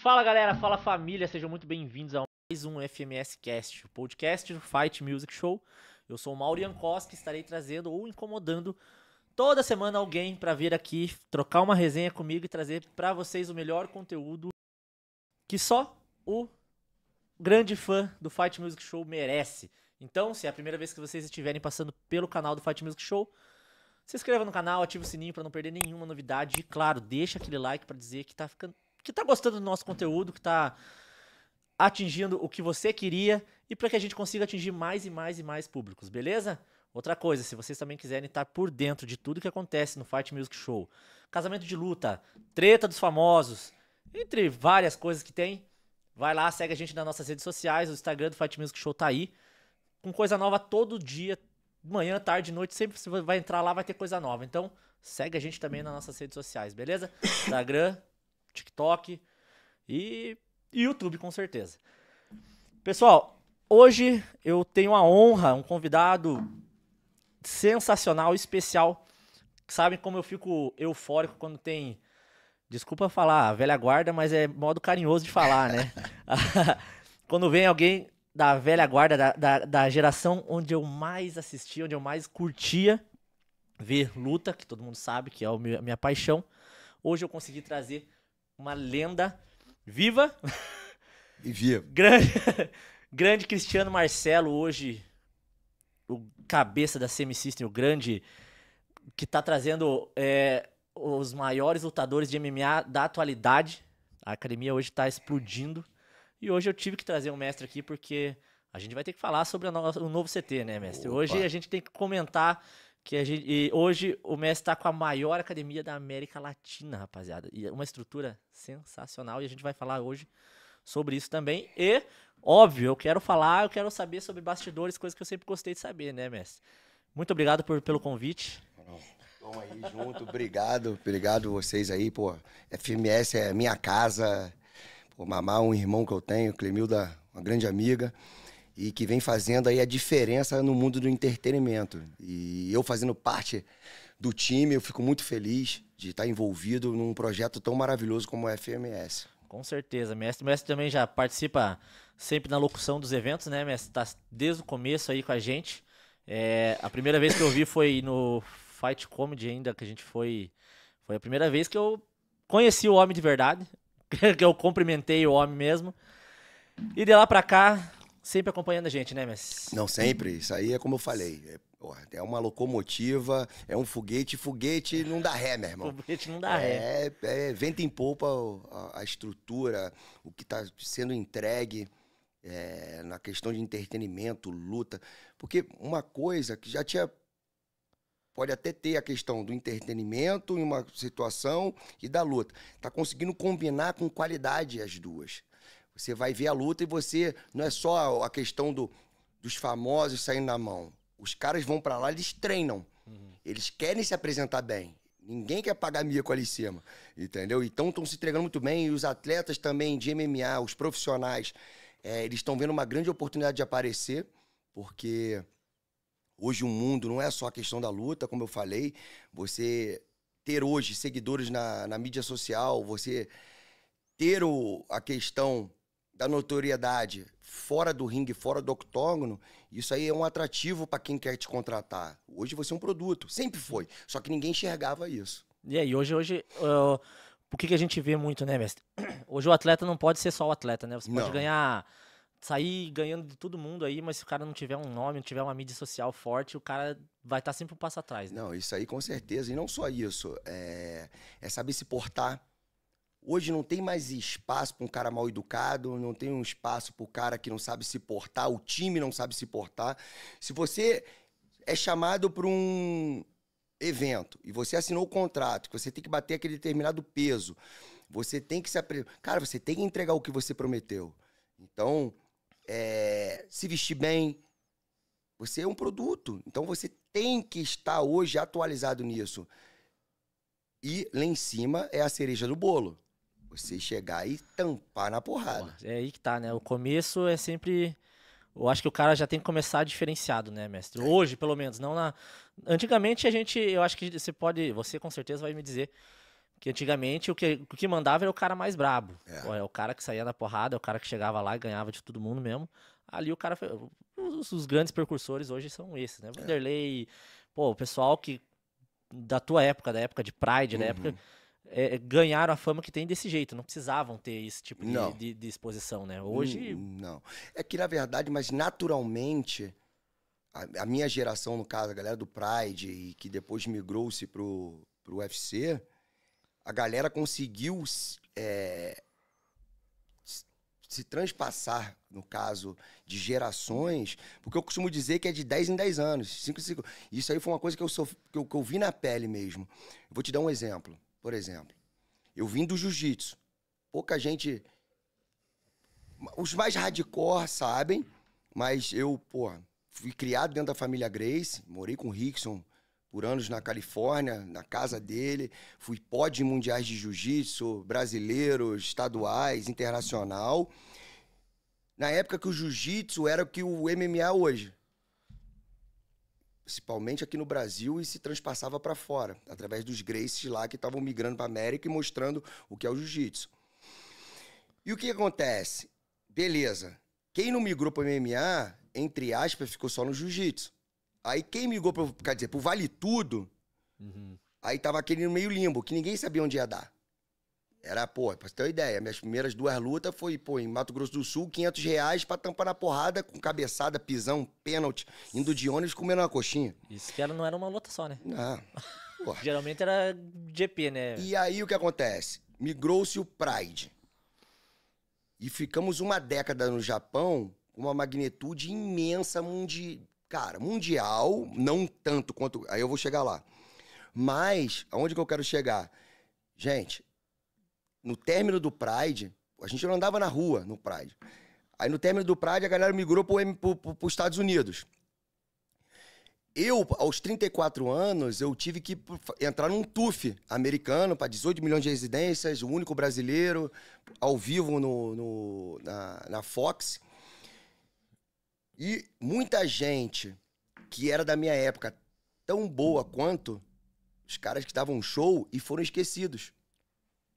Fala galera, fala família, sejam muito bem-vindos a mais um FMS Cast, o podcast do Fight Music Show. Eu sou o Maurian Koski, e estarei trazendo ou incomodando toda semana alguém para vir aqui trocar uma resenha comigo e trazer para vocês o melhor conteúdo que só o grande fã do Fight Music Show merece. Então, se é a primeira vez que vocês estiverem passando pelo canal do Fight Music Show, se inscreva no canal, ative o sininho para não perder nenhuma novidade e claro, deixa aquele like para dizer que tá ficando que tá gostando do nosso conteúdo, que tá atingindo o que você queria e para que a gente consiga atingir mais e mais e mais públicos, beleza? Outra coisa, se vocês também quiserem estar por dentro de tudo que acontece no Fight Music Show, casamento de luta, treta dos famosos, entre várias coisas que tem, vai lá, segue a gente nas nossas redes sociais, o Instagram do Fight Music Show tá aí, com coisa nova todo dia, manhã, tarde, noite, sempre você vai entrar lá, vai ter coisa nova. Então, segue a gente também nas nossas redes sociais, beleza? Instagram, TikTok e YouTube, com certeza. Pessoal, hoje eu tenho a honra, um convidado sensacional, especial. Sabem como eu fico eufórico quando tem. Desculpa falar, velha guarda, mas é modo carinhoso de falar, né? quando vem alguém da velha guarda, da, da, da, geração onde eu mais assistia, onde eu mais curtia ver luta, que todo mundo sabe que é a minha paixão. Hoje eu consegui trazer uma lenda viva. E viva. grande, grande Cristiano Marcelo, hoje o cabeça da Semi-System, o grande que está trazendo é, os maiores lutadores de MMA da atualidade. A academia hoje está explodindo. E hoje eu tive que trazer um mestre aqui porque a gente vai ter que falar sobre no o novo CT, né, mestre? Opa. Hoje a gente tem que comentar que gente, e hoje o Messi está com a maior academia da América Latina, rapaziada. E é uma estrutura sensacional. E a gente vai falar hoje sobre isso também. E, óbvio, eu quero falar, eu quero saber sobre bastidores, coisas que eu sempre gostei de saber, né, Messi? Muito obrigado por, pelo convite. Vamos aí junto, obrigado, obrigado vocês aí, pô. FMS é, é minha casa. Pô, mamar um irmão que eu tenho, Clemilda, uma grande amiga e que vem fazendo aí a diferença no mundo do entretenimento. E eu fazendo parte do time, eu fico muito feliz de estar envolvido num projeto tão maravilhoso como o FMS. Com certeza, mestre. Mestre também já participa sempre na locução dos eventos, né, mestre? Tá desde o começo aí com a gente. É, a primeira vez que eu vi foi no Fight Comedy ainda, que a gente foi... Foi a primeira vez que eu conheci o homem de verdade, que eu cumprimentei o homem mesmo. E de lá pra cá, sempre acompanhando a gente, né, Messi? Não, sempre. Isso aí é como eu falei. É, porra, é uma locomotiva, é um foguete. Foguete não dá ré, meu irmão. Foguete não dá ré. É, é vento em polpa a, a estrutura, o que está sendo entregue. É, na questão de entretenimento, luta. Porque uma coisa que já tinha. Pode até ter a questão do entretenimento em uma situação e da luta. Está conseguindo combinar com qualidade as duas. Você vai ver a luta e você. Não é só a questão do, dos famosos saindo na mão. Os caras vão para lá, eles treinam. Uhum. Eles querem se apresentar bem. Ninguém quer pagar mico ali em cima. Entendeu? Então estão se entregando muito bem. E os atletas também de MMA, os profissionais, é, eles estão vendo uma grande oportunidade de aparecer, porque hoje o mundo não é só a questão da luta, como eu falei. Você ter hoje seguidores na, na mídia social, você ter o, a questão da notoriedade fora do ringue, fora do octógono, isso aí é um atrativo para quem quer te contratar. Hoje você é um produto, sempre foi, só que ninguém enxergava isso. E aí, hoje, hoje uh, o que, que a gente vê muito, né, mestre? Hoje o atleta não pode ser só o atleta, né? Você não. pode ganhar sair ganhando de todo mundo aí, mas se o cara não tiver um nome, não tiver uma mídia social forte, o cara vai estar tá sempre um passo atrás. Né? Não, isso aí com certeza. E não só isso. É, é saber se portar, Hoje não tem mais espaço para um cara mal educado, não tem um espaço para o cara que não sabe se portar, o time não sabe se portar. Se você é chamado para um evento e você assinou o contrato, que você tem que bater aquele determinado peso, você tem que se apresentar. Cara, você tem que entregar o que você prometeu. Então, é... se vestir bem. Você é um produto. Então você tem que estar hoje atualizado nisso. E lá em cima é a cereja do bolo. Você chegar e tampar na porrada. É aí que tá, né? O começo é sempre. Eu acho que o cara já tem que começar diferenciado, né, mestre? É. Hoje, pelo menos, não na. Antigamente a gente, eu acho que você pode, você com certeza vai me dizer que antigamente o que, o que mandava era o cara mais brabo. É. é o cara que saía da porrada, é o cara que chegava lá e ganhava de todo mundo mesmo. Ali o cara foi, os, os, grandes percursores hoje são esses, né? É. Vanderlei, é. pô, o pessoal que da tua época, da época de Pride, uhum. da época é, é, ganharam a fama que tem desse jeito, não precisavam ter esse tipo de, de, de, exposição, né? Hoje. Hum, não. É que, na verdade, mas naturalmente, a, a, minha geração, no caso, a galera do Pride, e que depois migrou-se pro, pro UFC, a galera conseguiu é, se transpassar, no caso, de gerações, porque eu costumo dizer que é de 10 em 10 anos, 5 em 5. Isso aí foi uma coisa que eu, sofri, que eu, que eu vi na pele mesmo. Vou te dar um exemplo por exemplo. Eu vim do jiu-jitsu. Pouca gente. Os mais hardcore sabem, mas eu, pô, fui criado dentro da família Grace, morei com o Rickson por anos na Califórnia, na casa dele, fui pódio mundiais de jiu-jitsu, brasileiros, estaduais, internacional. Na época que o jiu-jitsu era o que o MMA é hoje principalmente aqui no Brasil, e se transpassava para fora, através dos Gracies lá que estavam migrando para América e mostrando o que é o jiu-jitsu. E o que acontece? Beleza, quem não migrou para MMA, entre aspas, ficou só no jiu-jitsu. Aí quem migrou para, quer dizer, pro Vale Tudo, uhum. aí tava aquele meio limbo, que ninguém sabia onde ia dar. Era, pô, pra você ter uma ideia, minhas primeiras duas lutas foi, pô, em Mato Grosso do Sul, 500 reais pra tampar na porrada com cabeçada, pisão, pênalti, indo de ônibus comendo uma coxinha. Isso que era, não era uma luta só, né? Não. Ah, Geralmente era GP, né? E aí o que acontece? Migrou-se o Pride. E ficamos uma década no Japão com uma magnitude imensa, mundi... cara, mundial, não tanto quanto. Aí eu vou chegar lá. Mas, aonde que eu quero chegar? Gente, no término do Pride, a gente não andava na rua no Pride. Aí no término do Pride, a galera migrou para os Estados Unidos. Eu, aos 34 anos, eu tive que entrar num TUF americano para 18 milhões de residências, o único brasileiro, ao vivo no, no na, na Fox. E muita gente que era da minha época tão boa quanto os caras que davam show e foram esquecidos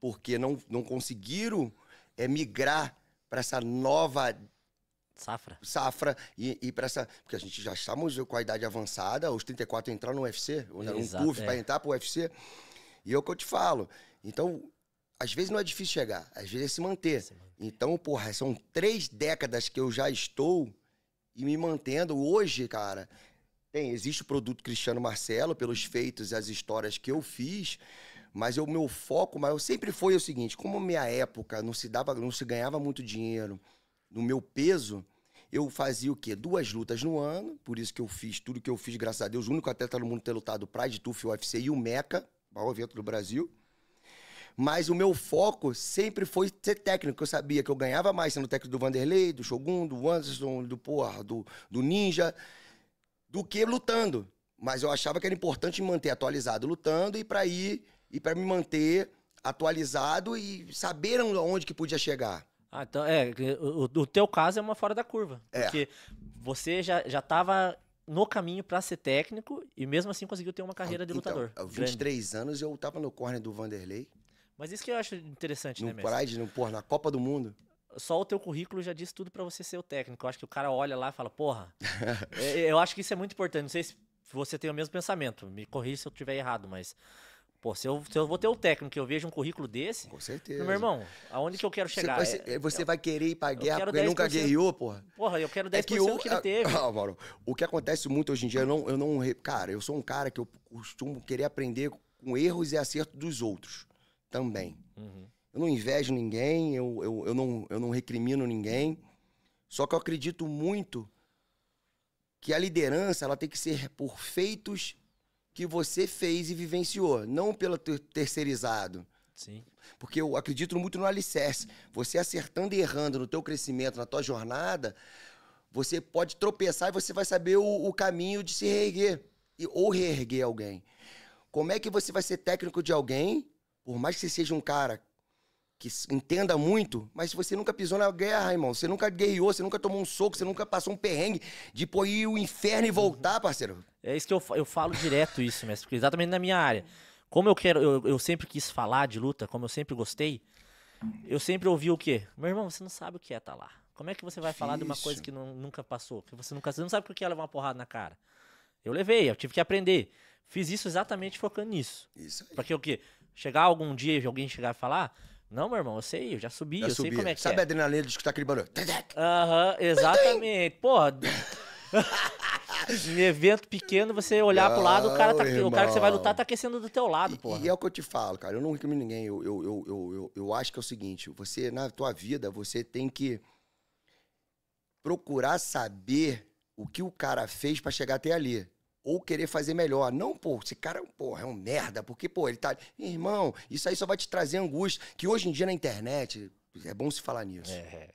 porque não, não conseguiram é, migrar para essa nova Safra. Safra e, e para essa. Porque a gente já estamos com a idade avançada, os 34 entrar no UFC, onde um puff é. para entrar para o UFC. E é o que eu te falo. Então, às vezes não é difícil chegar, às vezes é se manter. Se manter. Então, porra, são três décadas que eu já estou e me mantendo. Hoje, cara, tem, existe o produto Cristiano Marcelo, pelos feitos e as histórias que eu fiz. Mas o meu foco maior sempre foi o seguinte: como minha época não se dava, não se ganhava muito dinheiro no meu peso, eu fazia o quê? Duas lutas no ano, por isso que eu fiz tudo que eu fiz, graças a Deus, o único atleta no mundo ter lutado o Pride, Tuf, UFC e o Meca, maior evento do Brasil. Mas o meu foco sempre foi ser técnico. Eu sabia que eu ganhava mais sendo técnico do Vanderlei, do Shogun, do Anderson, do porra, do, do Ninja, do que lutando. Mas eu achava que era importante manter atualizado lutando e para ir e para me manter atualizado e saber aonde que podia chegar. Ah, então, é, o, o teu caso é uma fora da curva. É. Porque você já, já tava no caminho para ser técnico e mesmo assim conseguiu ter uma carreira de então, lutador. Então, 23 grande. anos eu tava no corner do Vanderlei. Mas isso que eu acho interessante, no né, Messi? Pride, no, porra, na Copa do Mundo. Só o teu currículo já diz tudo para você ser o técnico. Eu acho que o cara olha lá e fala, porra. É, eu acho que isso é muito importante. Não sei se você tem o mesmo pensamento. Me corrija se eu estiver errado, mas Pô, se eu, se eu vou ter o um técnico que eu vejo um currículo desse. Com certeza. Meu irmão, aonde que eu quero chegar? Você vai, é, você eu, vai querer ir pra guerra porque nunca guerreou, porra? Porra, eu quero 10% é que, o, que ele teve. o que acontece muito hoje em dia, eu não, eu não. Cara, eu sou um cara que eu costumo querer aprender com erros e acertos dos outros também. Uhum. Eu não invejo ninguém, eu, eu, eu, não, eu não recrimino ninguém. Só que eu acredito muito que a liderança ela tem que ser por feitos que você fez e vivenciou, não pelo terceirizado. Sim. Porque eu acredito muito no alicerce. Você acertando e errando no teu crescimento, na tua jornada, você pode tropeçar e você vai saber o, o caminho de se reerguer e, ou reerguer alguém. Como é que você vai ser técnico de alguém, por mais que você seja um cara que entenda muito, mas se você nunca pisou na guerra, irmão, você nunca guerreou, você nunca tomou um soco, você nunca passou um perrengue de pôr ir o inferno e voltar, parceiro. É isso que eu, eu falo direto isso, mestre, porque exatamente na minha área. Como eu quero, eu, eu sempre quis falar de luta, como eu sempre gostei, eu sempre ouvi o quê? Meu irmão, você não sabe o que é estar tá lá. Como é que você vai Difícil. falar de uma coisa que não, nunca passou? Que você nunca você não sabe o que é levar uma porrada na cara. Eu levei, eu tive que aprender. Fiz isso exatamente focando nisso. Isso aí. Pra que o quê? Chegar algum dia e alguém chegar e falar, não, meu irmão, eu sei, eu já subi, já eu sei como é que Sabe é. Sabe a adrenalina de escutar aquele barulho? Aham, exatamente. Porra. em evento pequeno, você olhar não, pro lado, o cara, tá, o cara que você vai lutar tá aquecendo do teu lado, pô. E é o que eu te falo, cara. Eu não recomendo ninguém. Eu, eu, eu, eu, eu, acho que é o seguinte: você, na tua vida, você tem que procurar saber o que o cara fez para chegar até ali ou querer fazer melhor. Não, pô, esse cara é um, porra, é um merda, porque, pô, ele tá. Irmão, isso aí só vai te trazer angústia. Que hoje em dia na internet, é bom se falar nisso. É.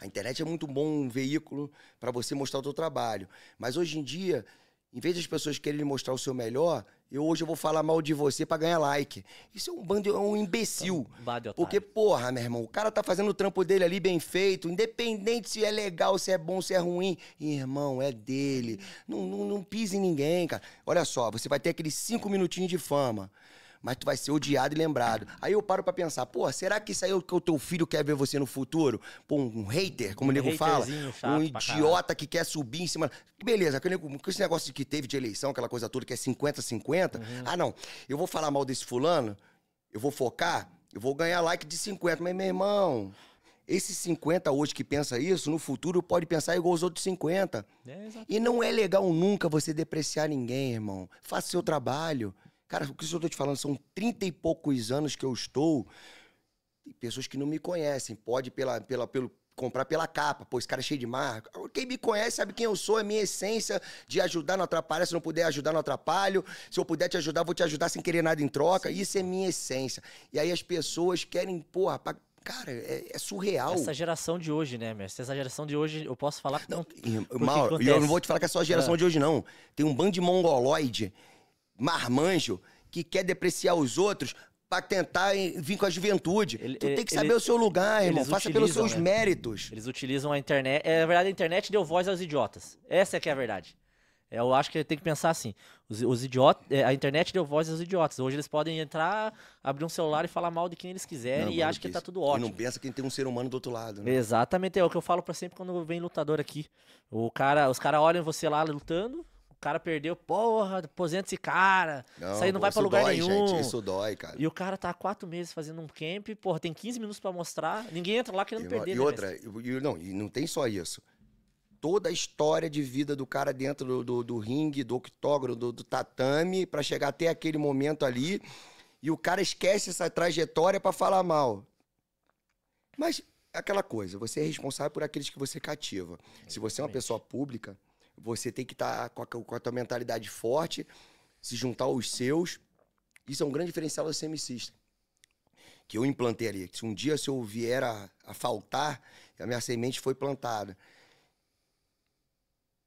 A internet é muito bom um veículo para você mostrar o seu trabalho. Mas hoje em dia, em vez das pessoas quererem mostrar o seu melhor, eu hoje eu vou falar mal de você para ganhar like. Isso é um bando, é um imbecil. Então, Bade, Porque, porra, meu irmão, o cara tá fazendo o trampo dele ali bem feito, independente se é legal, se é bom, se é ruim. Irmão, é dele. Não, não, não pise em ninguém, cara. Olha só, você vai ter aqueles cinco minutinhos de fama mas tu vai ser odiado e lembrado. Aí eu paro para pensar, pô, será que isso aí é o que o teu filho quer ver você no futuro? Pô, um hater, como um o nego fala, um idiota que quer subir em cima. Beleza, com esse negócio que teve de eleição, aquela coisa toda que é 50-50. Uhum. Ah, não, eu vou falar mal desse fulano, eu vou focar, eu vou ganhar like de 50. Mas, meu irmão, esse 50 hoje que pensa isso, no futuro pode pensar igual os outros 50. É, e não é legal nunca você depreciar ninguém, irmão. Faça seu trabalho. Cara, o que eu estou te falando são trinta e poucos anos que eu estou e pessoas que não me conhecem. Pode pela, pela, pelo, comprar pela capa, pô, esse cara é cheio de marca. Quem me conhece sabe quem eu sou, é minha essência de ajudar, não atrapalhar. Se não puder ajudar, não atrapalho. Se eu puder te ajudar, vou te ajudar sem querer nada em troca. Isso é minha essência. E aí as pessoas querem, porra, pra... Cara, é, é, surreal. Essa geração de hoje, né, mestre? Essa geração de hoje, eu posso falar... Não, não, Mauro, eu não vou te falar que é só a geração ah. de hoje, não. Tem um bando de mongoloide marmanjo que quer depreciar os outros para tentar eh, vir com a juventude. Ele, tu ele, tem que saber ele, o seu lugar, irmão. Faça pelos seus né? méritos. Eles utilizam a internet. É, verdade, a internet deu voz aos idiotas. Essa é que é a verdade. É, eu acho que tem que pensar assim. Os, os idiotas, é, a internet deu voz aos idiotas. Hoje eles podem entrar, abrir um celular e falar mal de quem eles quiserem não, e acho que, está tá tudo ótimo. E não pensa que tem um ser humano do outro lado. Né? Exatamente, é o que eu falo para sempre quando vem lutador aqui. O cara, os caras olham você lá lutando, cara perdeu, porra, aposenta esse cara. Não, isso aí não vai pra lugar dói, nenhum. Gente, isso dói, cara. E o cara tá há quatro meses fazendo um camp, porra, tem 15 minutos para mostrar, ninguém entra lá querendo e, perder. E né, outra, e, não, e não tem só isso. Toda a história de vida do cara dentro do, do, do ringue, do octógono, do, do tatame, para chegar até aquele momento ali, e o cara esquece essa trajetória para falar mal. Mas é aquela coisa, você é responsável por aqueles que você cativa. Exatamente. Se você é uma pessoa pública, você tem que estar tá com, com, a, tua mentalidade forte, se juntar aos seus. Isso é um grande diferencial da semicista. Que eu implantei ali. Se um dia se eu vier a, a faltar, a minha semente foi plantada.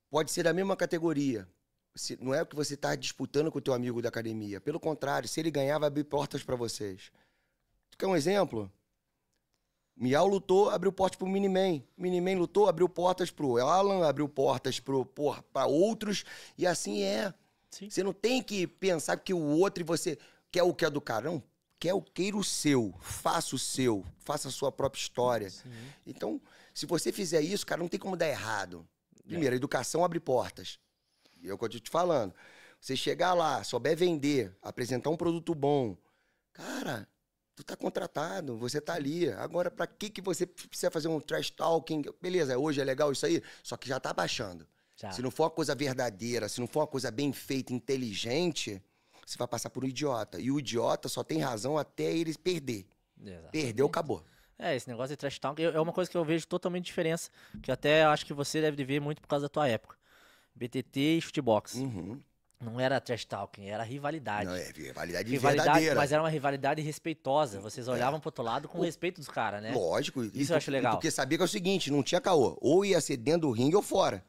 Pode ser da mesma categoria, não é o que você está disputando com o teu amigo da academia. Pelo contrário, se ele ganhar, vai abrir portas para vocês. Tu quer um exemplo? Miau lutou, abriu portas pro Miniman. Miniman lutou, abriu portas pro Alan, abriu portas pro, por, pra outros. E assim é. Sim. Você não tem que pensar que o outro e você quer o que é do carão, quer o queira o seu, faça o seu, faça a sua própria história. Sim. Então, se você fizer isso, cara, não tem como dar errado. Primeiro, é. educação abre portas. E é o que eu tô te falando. Você chegar lá, souber vender, apresentar um produto bom, cara, tu tá contratado, você tá ali. Agora, para que que você precisa fazer um trash talking? Beleza, hoje é legal isso aí, só que já tá baixando. Já. Se não for uma coisa verdadeira, se não for uma coisa bem feita, inteligente, você vai passar por um idiota. E o idiota só tem razão até ele perder. Exatamente. Perdeu, acabou. É, esse negócio de trash talk é uma coisa que eu vejo totalmente diferença, que até acho que você deve ver muito por causa da tua época. BTT e shootbox. Uhum. Não era trash talking, era rivalidade. Não, é rivalidade, rivalidade verdadeira. Mas era uma rivalidade respeitosa. Vocês é. olhavam é. pro outro lado com o, respeito dos caras, né? Lógico. Isso eu acho legal. Porque sabia que é o seguinte, não tinha caô. Ou ia ser dentro do ringue ou fora.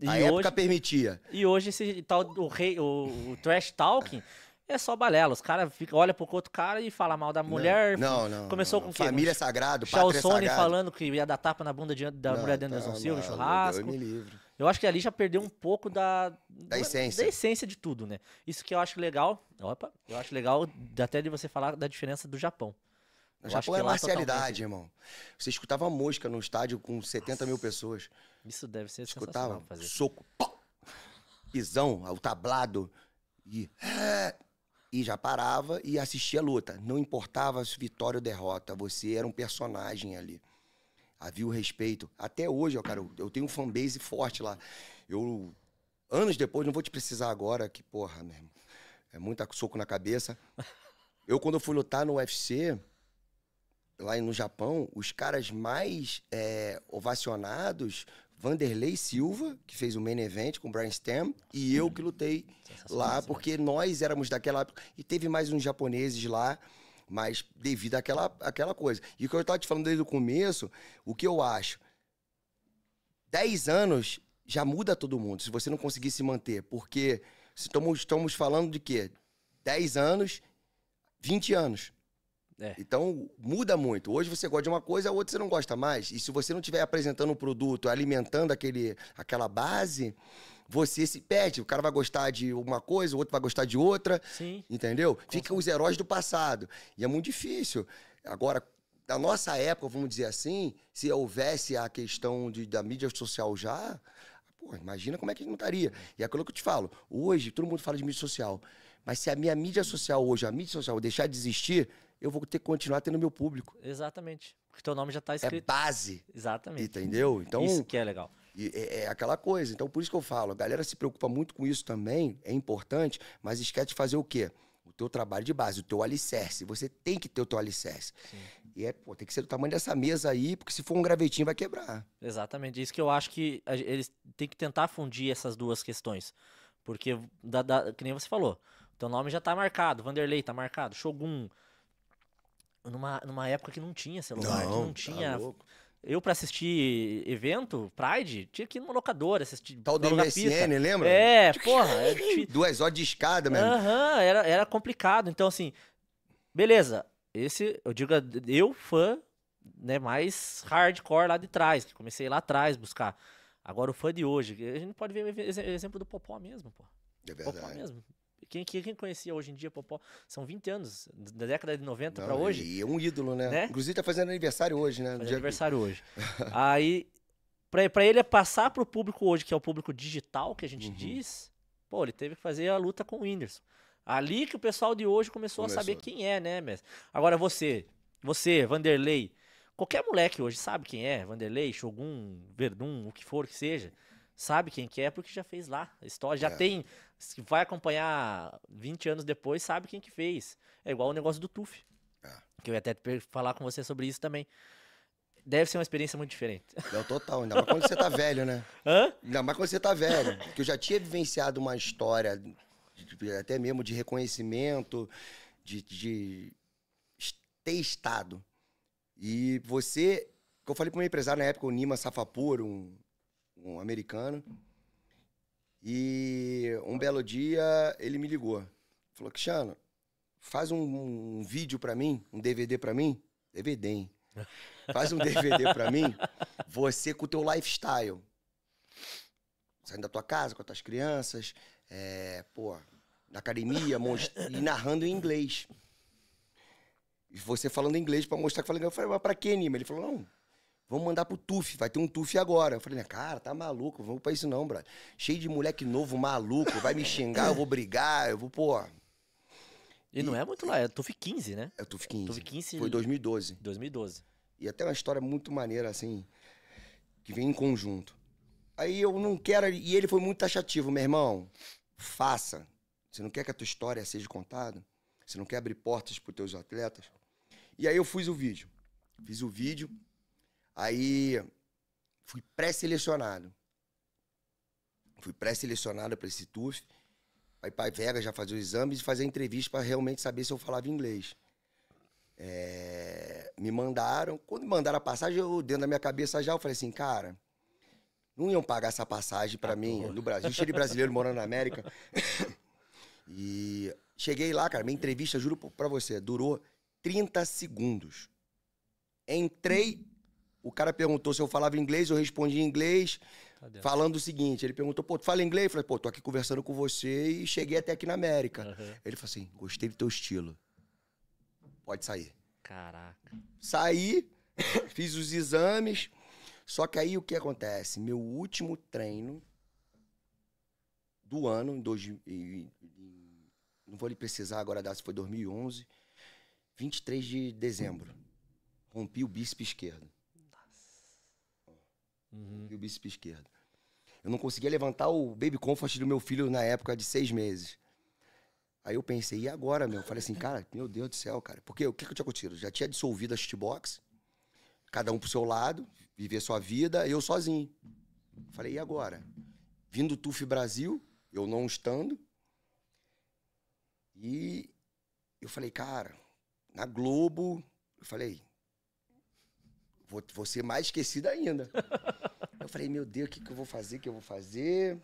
E a hoje, época permitia. E hoje esse tal, o, rei, o, o trash talking é só balela. Os caras olham pro outro cara e falam mal da mulher. Não, não. não começou não. com o quê? Família é sagrado, pátria é Sony falando que ia dar tapa na bunda de, da não, mulher de tá, Silva, churrasco. Eu me livro. Eu acho que ali já perdeu um pouco da, da, essência. da essência de tudo, né? Isso que eu acho legal. Opa, eu acho legal até de você falar da diferença do Japão. No Japão é, é marcialidade, irmão. Você escutava mosca no estádio com 70 Nossa, mil pessoas. Isso deve ser escutava fazer. Soco, pô, pisão, o tablado. E, é, e já parava e assistia a luta. Não importava se vitória ou derrota. Você era um personagem ali havia o respeito. Até hoje, ó, cara, eu, tenho um fanbase forte lá. Eu, anos depois, não vou te precisar agora, que porra, mesmo. É muito soco na cabeça. Eu, quando eu fui lutar no UFC, lá no Japão, os caras mais é, ovacionados, Vanderlei Silva, que fez o main event com o Brian Stam, e eu que lutei lá, porque nós éramos daquela época. E teve mais uns japoneses lá mas devido àquela, àquela coisa. E o que eu estava te falando desde o começo, o que eu acho. 10 anos já muda todo mundo, se você não conseguir se manter. Porque estamos, estamos falando de quê? 10 anos, 20 anos. É. Então muda muito. Hoje você gosta de uma coisa, a outra você não gosta mais. E se você não estiver apresentando um produto, alimentando aquele, aquela base, você se perde. O cara vai gostar de uma coisa, o outro vai gostar de outra. Sim. Entendeu? Com Ficam os heróis do passado. E é muito difícil. Agora, da nossa época, vamos dizer assim, se houvesse a questão de, da mídia social já, pô, imagina como é que a gente não estaria. E é aquilo que eu te falo. Hoje, todo mundo fala de mídia social. Mas se a minha mídia social hoje, a mídia social deixar de existir, eu vou ter que continuar tendo meu público. Exatamente. Porque teu nome já está é escrito. É base. Exatamente. Entendeu? Então, Isso que é legal. E é, é, aquela coisa. Então, por isso que eu falo, a galera se preocupa muito com isso também, é importante, mas esquece de fazer o quê? O teu trabalho de base, o teu alicerce. Você tem que ter o teu alicerce. Sim. E é, pô, tem que ser do tamanho dessa mesa aí, porque se for um gravetinho vai quebrar. Exatamente. Isso que eu acho que a, eles têm que tentar fundir essas duas questões. Porque, da, da, que nem você falou, teu nome já tá marcado, Vanderlei tá marcado, Shogun. Numa, numa época que não tinha celular, não, que não tá tinha. Tá eu, pra assistir evento, Pride, tinha que ir numa locadora assistir. Tal do MSN, lembra? É, porra. É... Duas horas de escada, mesmo. Aham, uhum, era, era complicado. Então, assim, beleza. Esse, eu digo, eu, fã, né, mais hardcore lá de trás, que comecei lá atrás buscar. Agora, o fã de hoje, a gente pode ver o exemplo do Popó mesmo, pô. É verdade. Popó mesmo. Quem, quem conhecia hoje em dia Popó? São 20 anos, da década de 90 para hoje. E é um ídolo, né? né? Inclusive tá fazendo aniversário hoje, né? Fazendo aniversário hoje. Aí, para ele passar pro público hoje, que é o público digital que a gente uhum. diz, pô, ele teve que fazer a luta com o Whindersson. Ali que o pessoal de hoje começou, começou. a saber quem é, né, mestre? Agora você, você, Vanderlei, qualquer moleque hoje sabe quem é, Vanderlei, Shogun, Verdun, o que for que seja sabe quem que é porque já fez lá. a História, já é. tem, vai acompanhar 20 anos depois, sabe quem que fez. É igual o negócio do TUF. É. Que eu ia até falar com você sobre isso também. Deve ser uma experiência muito diferente. é o total. Ainda mais quando você tá velho, né? Hã? Ainda mais quando você tá velho. Porque eu já tinha vivenciado uma história, até mesmo de reconhecimento, de, de ter estado. E você, que eu falei para um empresário na época, o Nima Safapur, um um americano. E um belo dia ele me ligou. Falou, Cristiano, faz um, um vídeo para mim, um DVD para mim. DVD, hein? Faz um DVD para mim, você com o teu lifestyle. Saindo da tua casa com as tuas crianças, é, pô, na academia, e narrando em inglês. E você falando inglês para mostrar que fala inglês. Eu falei, mas pra que, Nima? Ele falou, não, Vamos mandar pro TUF, vai ter um TUF agora. Eu falei, né, cara, tá maluco, vamos pra isso não, brother. Cheio de moleque novo, maluco, vai me xingar, eu vou brigar, eu vou, pô. E, e não é muito lá, é TUF 15, né? É TUF 15. TUF 15 Foi 2012. 2012. E até uma história muito maneira, assim, que vem em conjunto. Aí eu não quero. E ele foi muito taxativo, meu irmão. Faça. Você não quer que a tua história seja contada? Você não quer abrir portas para teus atletas? E aí eu fiz o vídeo. Fiz o vídeo. Aí fui pré-selecionado. Fui pré-selecionado para esse TUF. Aí pai Vega já fazia os exames e fazia a entrevista para realmente saber se eu falava inglês. É, me mandaram, quando me mandaram a passagem, eu, dentro da minha cabeça já, eu falei assim, cara, não iam pagar essa passagem para ah, mim, no Brasil, cheio de brasileiro morando na América. e cheguei lá, cara, minha entrevista, juro para você, durou 30 segundos. Entrei, o cara perguntou se eu falava inglês, eu respondi em inglês, Cadê? Tá falando o seguinte: ele perguntou, pô, tu fala inglês? Eu falei, pô, tô aqui conversando com você e cheguei até aqui na América. Uhum. Ele falou assim: gostei do teu estilo. Pode sair. Caraca. Saí, fiz os exames. Só que aí o que acontece? Meu último treino do ano, em dois, em, em, não vou lhe precisar agora se foi 2011, 23 de dezembro. Rompi o bíceps esquerdo uhum. e o bíceps esquerdo. Eu não conseguia levantar o baby comfort do meu filho na época de seis meses. Aí eu pensei, e agora, meu? falei assim, cara, meu Deus do céu, cara. Porque o que, que eu tinha curtido? Já tinha dissolvido a shitbox, cada um pro seu lado, viver sua vida, eu sozinho. falei, e agora? Vindo do TUF Brasil, eu não estando. E eu falei, cara, na Globo, eu falei, vou, vou ser mais esquecida ainda. falei, meu Deus, o que, que eu vou fazer? O que eu vou fazer?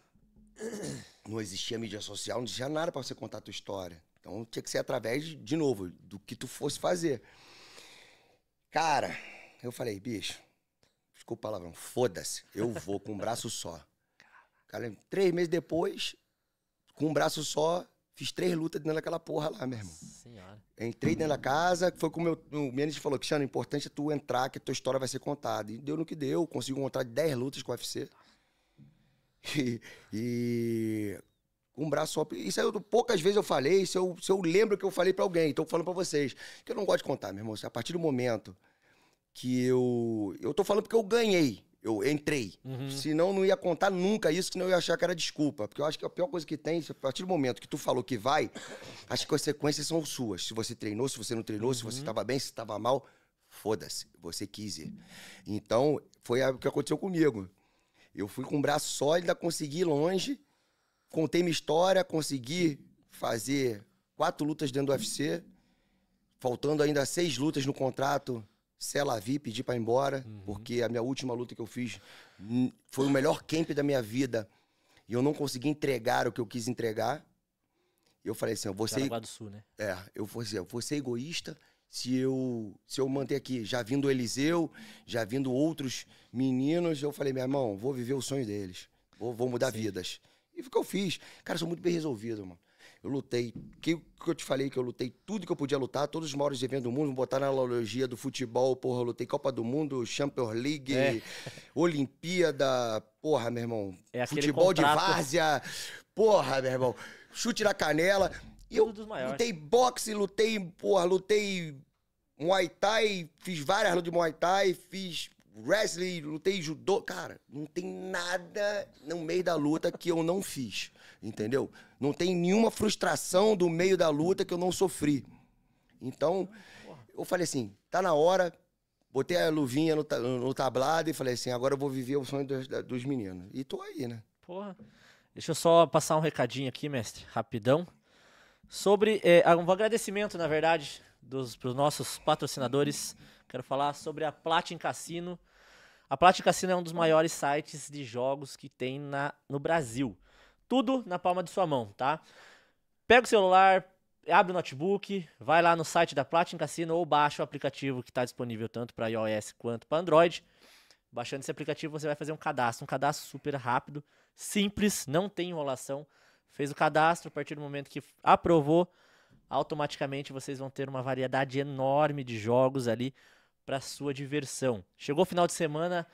Não existia mídia social, não existia nada para você contar a tua história. Então tinha que ser através, de novo, do que tu fosse fazer. Cara, eu falei, bicho, desculpa o palavrão, foda-se, eu vou com um braço só. Cara, três meses depois, com um braço só, Fiz três lutas dentro daquela porra lá, meu irmão. Senhora. Entrei dentro da casa, foi como meu, o manager falou, Cristiano, o importante é tu entrar, que tua história vai ser contada. E deu no que deu, consegui montar dez lutas com o UFC. E, e um braço só. Isso eu, poucas vezes eu falei, se eu, se eu lembro que eu falei para alguém, então falando para vocês. Que eu não gosto de contar, meu irmão. É a partir do momento que eu. Eu tô falando porque eu ganhei. Eu entrei. Uhum. Senão não ia contar nunca isso, senão eu ia achar que era desculpa. Porque eu acho que a pior coisa que tem, a partir do momento que tu falou que vai, as consequências são suas. Se você treinou, se você não treinou, uhum. se você estava uhum. bem, se estava mal, foda-se, você quis ir. Então, foi o que aconteceu comigo. Eu fui com o um braço sólido, consegui ir longe, contei minha história, consegui fazer quatro lutas dentro do UFC, faltando ainda seis lutas no contrato Sela vi, pedi para ir embora, uhum. porque a minha última luta que eu fiz foi o melhor camp da minha vida. E eu não consegui entregar o que eu quis entregar. Eu falei assim, eu vou ser... do Sul, né? É, eu vou ser, eu vou ser egoísta se eu, se eu manter aqui. Já vindo o Eliseu, já vindo outros meninos, eu falei, meu irmão, vou viver o sonho deles. Vou, vou mudar Sim. vidas. E foi o que eu fiz. Cara, eu sou muito bem resolvido, mano. Eu lutei, que, que eu te falei que eu lutei tudo que eu podia lutar, todos os maiores eventos do mundo, botar na analogia do futebol, porra, eu lutei Copa do Mundo, Champions League, é. Olimpíada, porra, meu irmão, é futebol contrato. de várzea, porra, meu irmão, chute na canela. E eu lutei boxe, lutei, porra, lutei Muay Thai, fiz várias lutas de Muay Thai, fiz wrestling, lutei judô. Cara, não tem nada no meio da luta que eu não fiz entendeu? Não tem nenhuma frustração do meio da luta que eu não sofri. Então, eu falei assim, tá na hora, botei a luvinha no, no tablado e falei assim, agora eu vou viver o sonho dos, dos meninos. E tô aí, né? Porra. Deixa eu só passar um recadinho aqui, mestre, rapidão. Sobre é, ah, um agradecimento, na verdade, dos pros nossos patrocinadores. Quero falar sobre a Platin Cassino. A Platin Cassino é um dos maiores sites de jogos que tem na, no Brasil. Tudo na palma de sua mão, tá? Pega o celular, abre o notebook, vai lá no site da Platinum Cassino ou baixa o aplicativo que está disponível tanto para iOS quanto para Android. Baixando esse aplicativo, você vai fazer um cadastro, um cadastro super rápido, simples, não tem enrolação. Fez o cadastro, a partir do momento que aprovou, automaticamente vocês vão ter uma variedade enorme de jogos ali para sua diversão. Chegou o final de semana,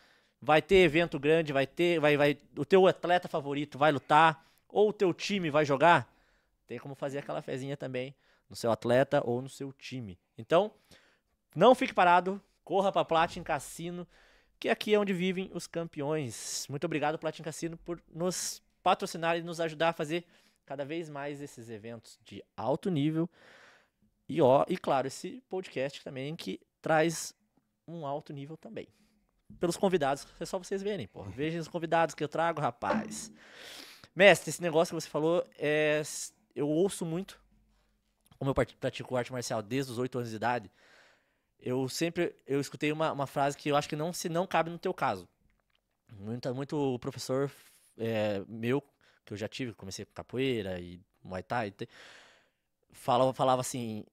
vai ter evento grande, vai ter, vai, vai, o teu atleta favorito vai lutar ou o teu time vai jogar, tem como fazer aquela fezinha também no seu atleta ou no seu time. Então, não fique parado, corra para Platin Cassino, que aqui é onde vivem os campeões. Muito obrigado Platin Cassino por nos patrocinar e nos ajudar a fazer cada vez mais esses eventos de alto nível. E ó, e claro, esse podcast também que traz um alto nível também pelos convidados. É só vocês verem, pô. Vejam os convidados que eu trago, rapaz. Mestre, esse negócio que você falou, é... eu ouço muito. Como eu pratico arte marcial desde os 8 anos de idade, eu sempre eu escutei uma, uma frase que eu acho que não se não cabe no teu caso. Muito, muito professor é, meu, que eu já tive, comecei com capoeira e muay thai, falava, falava assim,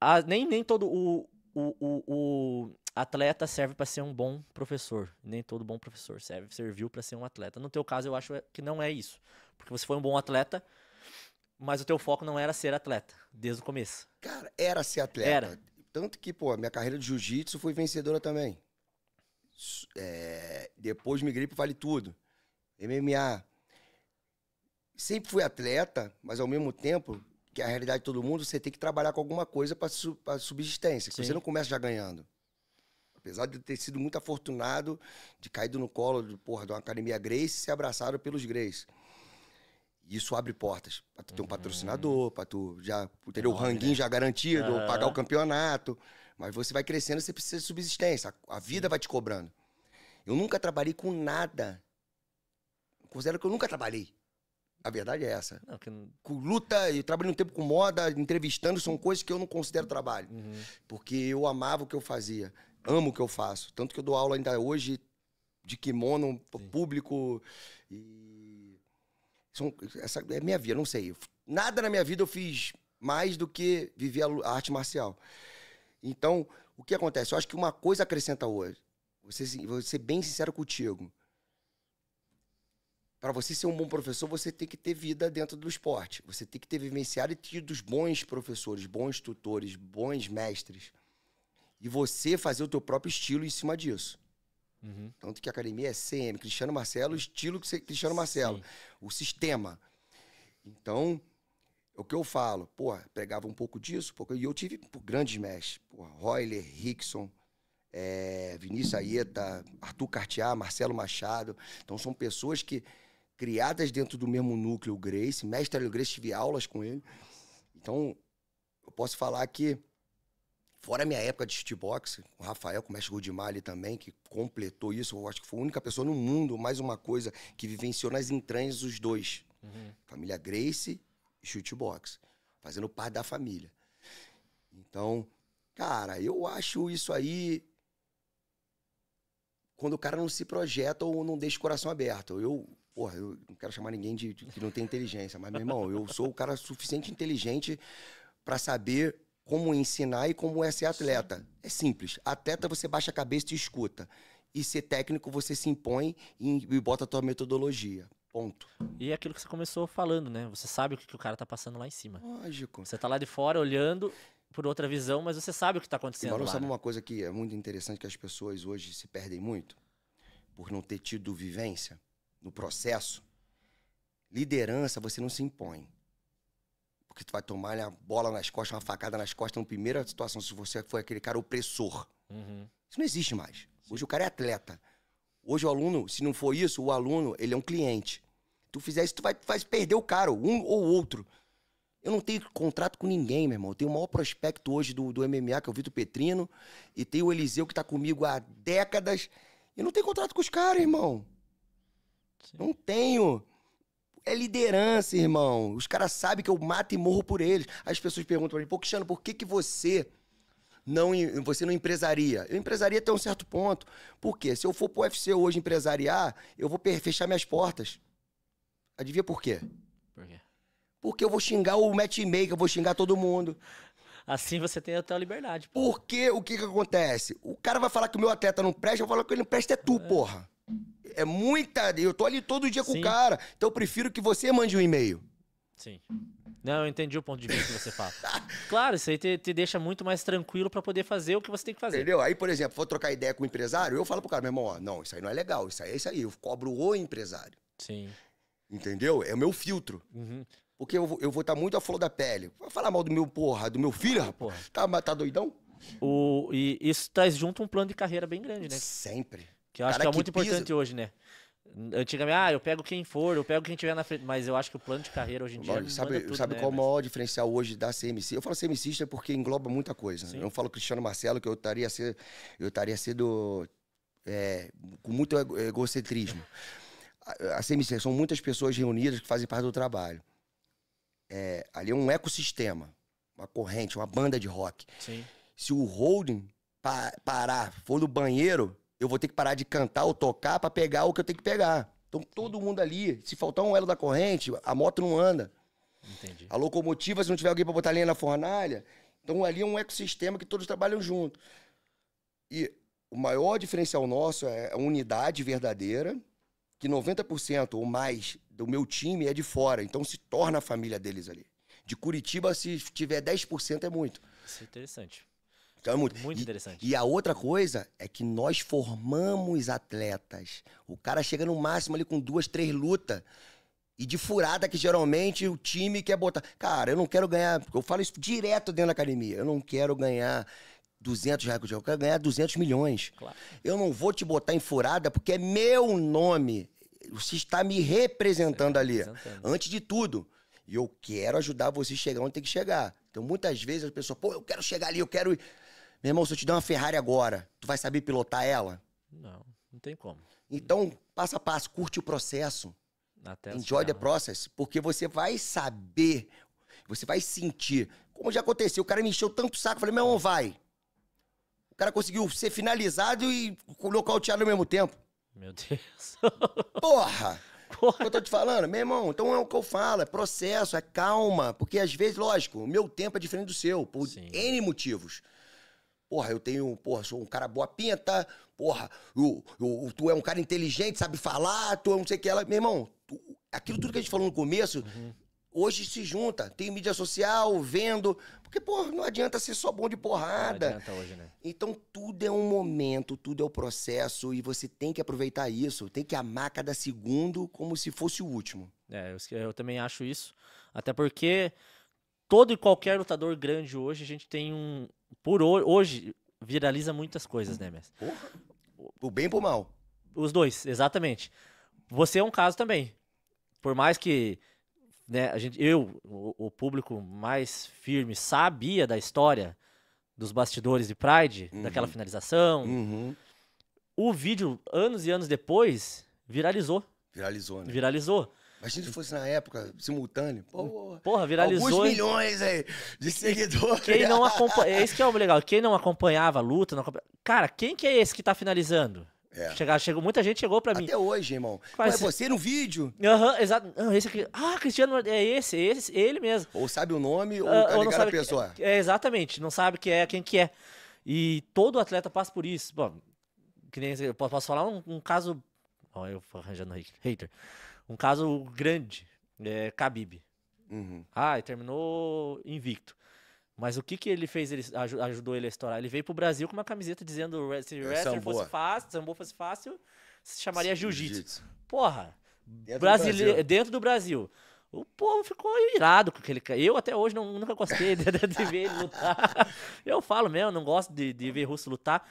a, ah, nem, nem todo o, o, o, o, atleta serve para ser um bom professor. Nem todo bom professor serve, serviu para ser um atleta. No teu caso, eu acho que não é isso. Porque você foi um bom atleta, mas o teu foco não era ser atleta desde o começo. Cara, era ser atleta. Era. Tanto que, pô, minha carreira de jiu-jitsu foi vencedora também. É, depois migrei pro Vale Tudo. MMA. Sempre fui atleta, mas ao mesmo tempo, que é a realidade de todo mundo, você tem que trabalhar com alguma coisa para su subsistência. Você não começa já ganhando. Apesar de eu ter sido muito afortunado de caído no colo de, porra, de uma academia Grace ser abraçado pelos Grace. Isso abre portas para tu ter um uhum. patrocinador, para tu já ter o ranguinho né? já garantido, uhum. pagar o campeonato. Mas você vai crescendo, você precisa de subsistência. A, vida Sim. vai te cobrando. Eu nunca trabalhei com nada. Considero que eu nunca trabalhei. A verdade é essa. Não, que... Luta, eu trabalhei um tempo com moda, entrevistando, são coisas que eu não considero trabalho. Uhum. Porque eu amava o que eu fazia amo o que eu faço. Tanto que eu dou aula ainda hoje de kimono Sim. público. E... São, essa é minha vida, não sei. Nada na minha vida eu fiz mais do que viver a, arte marcial. Então, o que acontece? Eu acho que uma coisa acrescenta hoje. Você, vou ser bem sincero contigo. Para você ser um bom professor, você tem que ter vida dentro do esporte. Você tem que ter vivenciado e tido bons professores, bons tutores, bons mestres e você fazer o teu próprio estilo em cima disso. Uhum. Tanto que a academia é CM, Cristiano Marcelo, o estilo que você Cristiano Marcelo, Sim. o sistema. Então, é o que eu falo, pô, pegava um pouco disso, porque, e eu tive pô, grandes mestres, pô, Royler, Rickson, é, Vinícius Aieta, Arthur Cartier, Marcelo Machado. Então, são pessoas que, criadas dentro do mesmo núcleo Grace, mestre Hélio Grace, tive aulas com ele. Então, eu posso falar que Fora a minha época de shootbox, o Rafael, com o mestre Rudimali ali também, que completou isso. Eu acho que foi a única pessoa no mundo, mais uma coisa, que vivenciou nas entranhas os dois. Uhum. Família Grace e shootbox. Fazendo parte da família. Então, cara, eu acho isso aí quando o cara não se projeta ou não deixa o coração aberto. Eu, porra, eu não quero chamar ninguém de, de que não tem inteligência, mas, meu irmão, eu sou o cara suficiente inteligente para saber como ensinar e como é ser atleta. Sim. É simples. Atleta você baixa a cabeça e escuta. E ser técnico você se impõe e, e bota a tua metodologia. Ponto. E é aquilo que você começou falando, né? Você sabe o que, que o cara tá passando lá em cima. Lógico. Você tá lá de fora olhando por outra visão, mas você sabe o que tá acontecendo lá. lá. sabe né? uma coisa que é muito interessante que as pessoas hoje se perdem muito por não ter tido vivência no processo. Liderança você não se impõe porque tu vai tomar uma bola nas costas, uma facada nas costas, na primeira situação, se você foi aquele cara opressor. Uhum. Isso não existe mais. Hoje o cara é atleta. Hoje o aluno, se não for isso, o aluno, ele é um cliente. Tu fizer isso, tu vai, vai perder o cara, um ou outro. Eu não tenho contrato com ninguém, meu irmão. Eu tenho o maior prospecto hoje do, do MMA, que é o Vitor Petrino, e tem o Eliseu, que tá comigo há décadas. Eu não tenho contrato com os caras, irmão. Sim. Não tenho é liderança, irmão. Os caras sabem que eu mato e morro por eles. As pessoas perguntam pra mim, pô, Cristiano, por que, que você não, você não empresaria. Eu empresaria até um certo ponto. Por quê? Se eu for pro UFC hoje empresariar, eu vou fechar minhas portas. Adivinha por quê? Por quê? Porque eu vou xingar o matchmaker, eu vou xingar todo mundo. Assim você tem até a liberdade. Porque o que que acontece? O cara vai falar que o meu atleta não presta, eu vou falar que ele não presta é tu, é. porra. É muita. Eu tô ali todo dia Sim. com o cara. Então eu prefiro que você mande um e-mail. Sim. Não, eu entendi o ponto de vista que você fala. claro, isso aí te, te deixa muito mais tranquilo para poder fazer o que você tem que fazer. Entendeu? Aí, por exemplo, vou trocar ideia com o empresário, eu falo pro cara, meu irmão, ó, não, isso aí não é legal, isso aí é isso aí. Eu cobro o empresário. Sim. Entendeu? É o meu filtro. Uhum. Porque eu, eu vou estar tá muito à flor da pele. Vai falar mal do meu porra, do meu filho, ah, porra. Tá, tá doidão? O, e isso traz junto um plano de carreira bem grande, né? Sempre. Que eu acho que é muito importante hoje, né? Antigamente, ah, eu pego quem for, eu pego quem tiver na frente, mas eu acho que o plano de carreira hoje em dia. Olha, sabe tudo, sabe né? qual é o maior diferencial hoje da CMC? Eu falo CMCista é porque engloba muita coisa. Sim. Eu não falo Cristiano Marcelo, que eu estaria sendo, eu estaria sendo é, com muito egocentrismo. A, a CMC são muitas pessoas reunidas que fazem parte do trabalho. É, ali é um ecossistema, uma corrente, uma banda de rock. Sim. Se o holding pa parar, for no banheiro, eu vou ter que parar de cantar ou tocar para pegar o que eu tenho que pegar. Então todo mundo ali, se faltar um elo da corrente, a moto não anda. Entendi. A locomotiva, se não tiver alguém para botar linha na fornalha, então ali é um ecossistema que todos trabalham junto. E o maior diferencial nosso é a unidade verdadeira, que 90% ou mais do meu time é de fora, então se torna a família deles ali. De Curitiba, se tiver 10%, é muito. Isso é interessante. Então é muito. Muito e, interessante. E a outra coisa é que nós formamos atletas. O cara chega no máximo ali com duas, três lutas. E de furada que geralmente o time quer botar. Cara, eu não quero ganhar. Eu falo isso direto dentro da academia. Eu não quero ganhar 200 reais, eu quero ganhar 200 milhões. Claro. Eu não vou te botar em furada porque é meu nome. Você está me representando ali. Antes de tudo. E eu quero ajudar você a chegar onde tem que chegar. Então, muitas vezes as pessoas pô, eu quero chegar ali, eu quero ir. Meu irmão, se eu te der uma Ferrari agora, tu vai saber pilotar ela? Não, não tem como. Então, passo a passo, curte o processo. Até Enjoy the process, porque você vai saber, você vai sentir. Como já aconteceu, o cara me encheu tanto o saco, eu falei, meu irmão, vai. O cara conseguiu ser finalizado e nocauteado ao mesmo tempo. Meu Deus. Porra! que Eu tô te falando, meu irmão, então é o que eu falo, é processo, é calma, porque às vezes, lógico, o meu tempo é diferente do seu, por Sim. N motivos. Porra, eu tenho, porra, sou um cara boa pinta, porra, eu, eu, tu é um cara inteligente, sabe falar, tu é não sei o que ela. Meu irmão, tu, aquilo tudo que a gente falou no começo, uhum. hoje se junta. Tem mídia social, vendo. Porque, porra, não adianta ser só bom de porrada. Não adianta hoje, né? Então tudo é um momento, tudo é o um processo, e você tem que aproveitar isso, tem que amar cada segundo como se fosse o último. É, eu, eu também acho isso. Até porque todo e qualquer lutador grande hoje, a gente tem um, por ho hoje viraliza muitas coisas, né, mestre? O bem pro mal. Os dois, exatamente. Você é um caso também. Por mais que né, a gente, eu, o, o público mais firme, sabia da história dos bastidores de Pride, uhum. daquela finalização. Uhum. O vídeo, anos e anos depois, viralizou. Viralizou, né? Viralizou. Imagina se fosse na época, simultâneo. Porra, hum. Porra viralizou. Alguns milhões aí de seguidores. Quem não acompanha... É isso que é o legal. Quem não acompanhava a luta. Não... Cara, quem que é esse que tá finalizando? É. Chegar, chegou, muita gente chegou pra mim. Até hoje, irmão. Mas você no vídeo. Aham, uhum, exato. Não, esse aqui. Ah, Cristiano, é esse, é esse, ele mesmo. Ou sabe o nome, ou uh, tá ligado a é. pessoa. Que, é, exatamente, não sabe que é, quem que é. E todo atleta passa por isso. Bom, que nem eu posso falar um, um caso. Ó, eu arranjando hater. Um caso grande, é Khabib. Uhum. Ah, e terminou invicto. Mas o que que ele fez, ele ajudou ele a estourar? Ele veio pro Brasil com uma camiseta dizendo se é wrestling fosse fácil, sambo fosse fácil, se chamaria jiu-jitsu. Porra, dentro do dentro do Brasil. O povo ficou irado com aquele cara. Eu até hoje não, nunca gostei de, de, ver ele lutar. Eu falo mesmo, não gosto de, de ver russo lutar.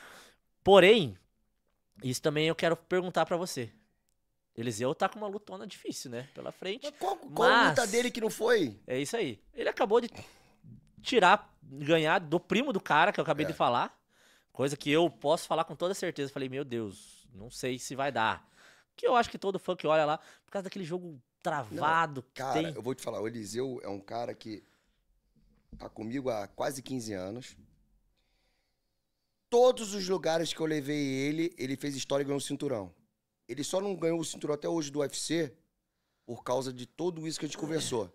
Porém, isso também eu quero perguntar para você. Eliseu tá com uma lutona difícil, né? Pela frente. Mas qual, qual Mas, a luta dele que não foi? É isso aí. Ele acabou de tirar, ganhar do primo do cara que eu acabei é. de falar. Coisa que eu posso falar com toda certeza. Falei, meu Deus, não sei se vai dar. Que eu acho que todo fã que olha lá, por causa daquele jogo travado. Não, cara, tem... eu vou te falar, o Eliseu é um cara que tá comigo há quase 15 anos. Todos os lugares que eu levei ele, ele fez história e ganhou um cinturão ele só não ganhou o cinturão até hoje do UFC por causa de tudo isso que a gente conversou.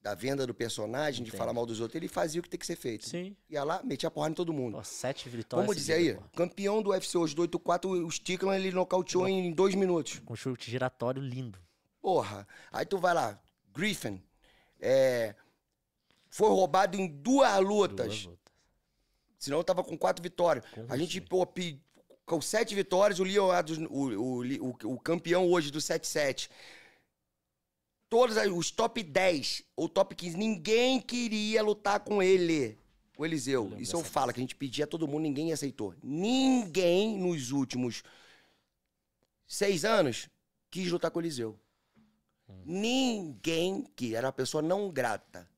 Da venda do personagem, Entendi. de falar mal dos outros, ele fazia o que tem que ser feito. Sim. Ia lá, metia porrada em todo mundo. Pô, sete vitórias. Vamos dizer aí, campeão do UFC hoje do 8-4, o Stickland ele nocauteou Pô. em dois minutos. Com um chute giratório lindo. Porra. Aí tu vai lá, Griffin, é, foi roubado em duas lutas. Duas lutas. Senão eu tava com quatro vitórias. Com a gente pô, com sete vitórias, o Lyon é dos, o, o, o, campeão hoje do 7-7. Todos os top 10 ou top 15, ninguém queria lutar com ele, o Eliseu. Eu Isso eu falo, que a gente pedia a todo mundo, ninguém aceitou. Ninguém nos últimos seis anos quis lutar com o Eliseu. Hum. Ninguém que era uma pessoa não grata.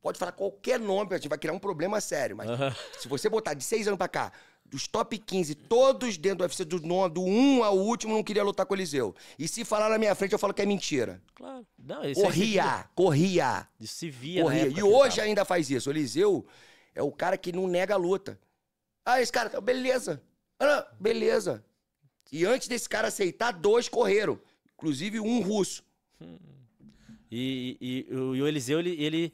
Pode falar qualquer nome, a gente vai criar um problema sério, mas uh -huh. se você botar de seis anos pra cá, dos top 15, todos dentro do UFC, do, nono, do 1 ao último, não queria lutar com o Eliseu. E se falar na minha frente, eu falo que é mentira. Claro. Não, isso corria, é corria. se via, corria. E hoje ainda faz isso. O Eliseu é o cara que não nega a luta. Ah, esse cara, tá, beleza. Ah, beleza. E antes desse cara aceitar, dois correram. Inclusive um russo. Hum. E, e, e, o Eliseu, ele... ele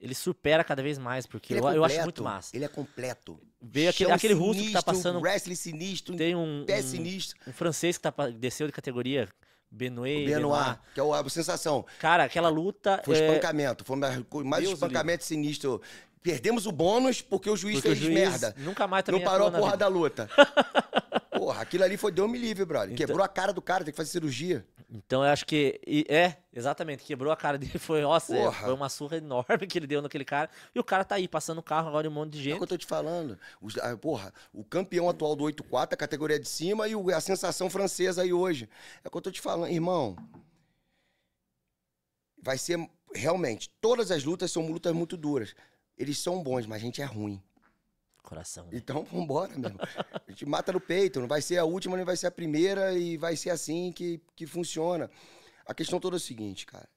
ele supera cada vez mais, porque é eu, é completo, eu, acho muito massa. Ele é completo. Veio aquele, aquele sinistro, russo que tá passando. Um wrestling sinistro, tem um, pé sinistro. Um francês que tá, desceu de categoria. Benoit, Benoit, Benoit, que é o, sensação. Cara, aquela luta. Foi é... espancamento, foi mais espancamento livre. sinistro. Perdemos o bônus porque o juiz porque fez o juiz merda. Nunca mais também Não parou a porra da luta. Porra, aquilo ali foi deu me livre, brother. Então, quebrou a cara do cara, tem que fazer cirurgia. Então eu acho que. É, exatamente, quebrou a cara dele. Foi, nossa, é, foi uma surra enorme que ele deu naquele cara. E o cara tá aí, passando o carro agora um monte de gente. É o que eu tô te falando. Os, ah, porra, o campeão atual do 8-4, a categoria de cima, e o, a sensação francesa aí hoje. É o que eu tô te falando, irmão. Vai ser. Realmente, todas as lutas são lutas muito duras. Eles são bons, mas a gente é ruim. Coração. Né? Então, vambora mesmo. A gente mata no peito, não vai ser a última, nem vai ser a primeira, e vai ser assim que, que funciona. A questão toda é o seguinte, cara.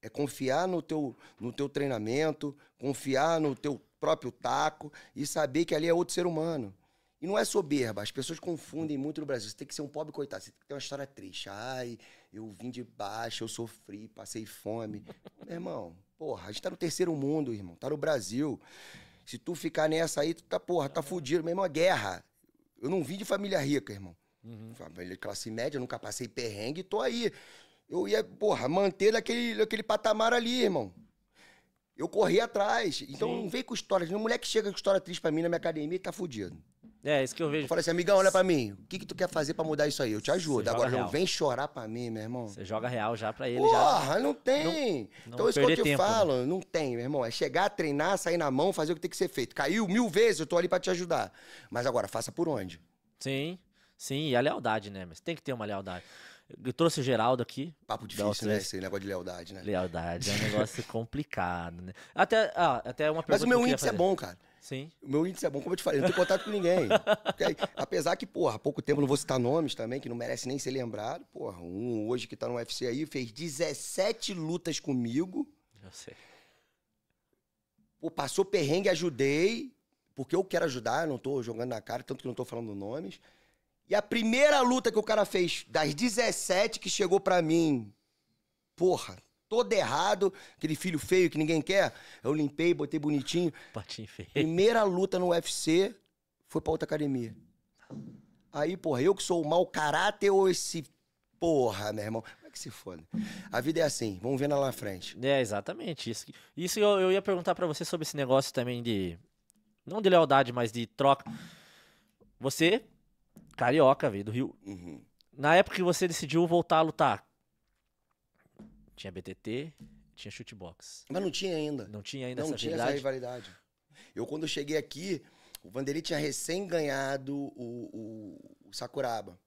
É confiar no teu, no teu treinamento, confiar no teu próprio taco e saber que ali é outro ser humano. E não é soberba, as pessoas confundem muito no Brasil. Você tem que ser um pobre coitado, você tem que ter uma história triste. Ai, eu vim de baixo, eu sofri, passei fome. Meu irmão, porra, a gente tá no terceiro mundo, irmão, tá no Brasil. Se tu ficar nessa aí, tu tá, porra, tá fudido, mesmo é a guerra. Eu não vim de família rica, irmão. Uhum. Família de classe média, nunca passei perrengue, tô aí. Eu ia, porra, manter naquele, daquele patamar ali, irmão. Eu corri atrás. Então Sim. não vem com história. Um moleque chega com história triste pra mim na minha academia e tá fudido. É, isso que eu vejo. Eu assim, amigão, olha pra mim. O que, que tu quer fazer pra mudar isso aí? Eu te ajudo. Agora, não vem chorar pra mim, meu irmão. Você joga real já pra ele. Porra, já... não tem. Não, então, isso que eu te tempo, né? falo, né? não tem, meu irmão. É chegar, treinar, sair na mão, fazer o que tem que ser feito. Caiu mil vezes, eu tô ali pra te ajudar. Mas agora, faça por onde? Sim, sim. E a lealdade, né? Mas tem que ter uma lealdade. Eu trouxe o Geraldo aqui. Papo difícil, né? Esse negócio de lealdade, né? Lealdade é um negócio complicado, né? Até, ah, até uma pergunta. Mas o meu índice é bom, cara. Sim. O meu índice é bom, como eu te falei, não tenho contato com ninguém. apesar que, porra, há pouco tempo não vou citar nomes também, que não merece nem ser lembrado. Porra, um hoje que tá no UFC aí fez 17 lutas comigo. Eu sei. Pô, passou perrengue, ajudei, porque eu quero ajudar, não tô jogando na cara, tanto que não tô falando nomes. E a primeira luta que o cara fez, das 17 que chegou para mim, porra, todo errado, aquele filho feio que ninguém quer. Eu limpei, botei bonitinho. Patinho feio. Primeira luta no UFC foi pra outra academia. Aí, porra, eu que sou o mau caráter ou esse. Porra, meu irmão. Como é que se foda? A vida é assim, vamos ver lá na frente. É, exatamente. Isso, isso eu, eu ia perguntar para você sobre esse negócio também de. Não de lealdade, mas de troca. Você, carioca, veio do Rio. Uhum. Na época que você decidiu voltar a lutar, tinha BTT, tinha chutebox. Mas não tinha ainda. Não tinha ainda não, essa, tinha Não tinha rivalidade. Eu, quando eu cheguei aqui, o Vanderlei tinha recém ganhado o, o, o, Sakuraba.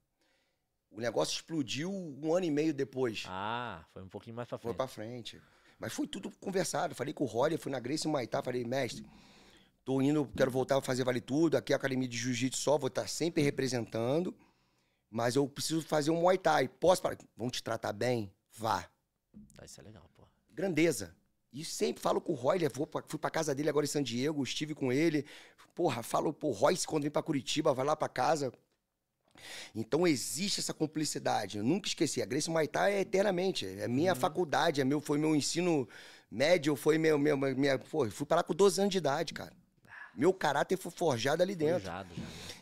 O negócio explodiu um ano e meio depois. Ah, foi um pouquinho mais pra frente. Foi pra frente. Mas foi tudo conversado. Falei com o Rolly, fui na Grace Maitá, falei, mestre, tô indo, quero voltar a fazer vale tudo. Aqui é a academia de jiu-jitsu só, vou estar tá sempre representando. Mas eu preciso fazer um Muay Thai. Posso? Falar, vão te tratar bem? Vá. Ah, isso é legal, pô. Grandeza. E sempre falo com o Roy, levou, é, fui pra casa dele agora em San Diego, estive com ele. Porra, falo pro Roy quando vem pra Curitiba, vai lá pra casa. Então existe essa cumplicidade. Eu nunca esqueci. A Grace Maitá é eternamente. É minha uhum. faculdade, é meu, foi meu ensino médio, foi meu. meu minha, pô, fui lá com 12 anos de idade, cara. Ah. Meu caráter foi forjado ali dentro. Forjado,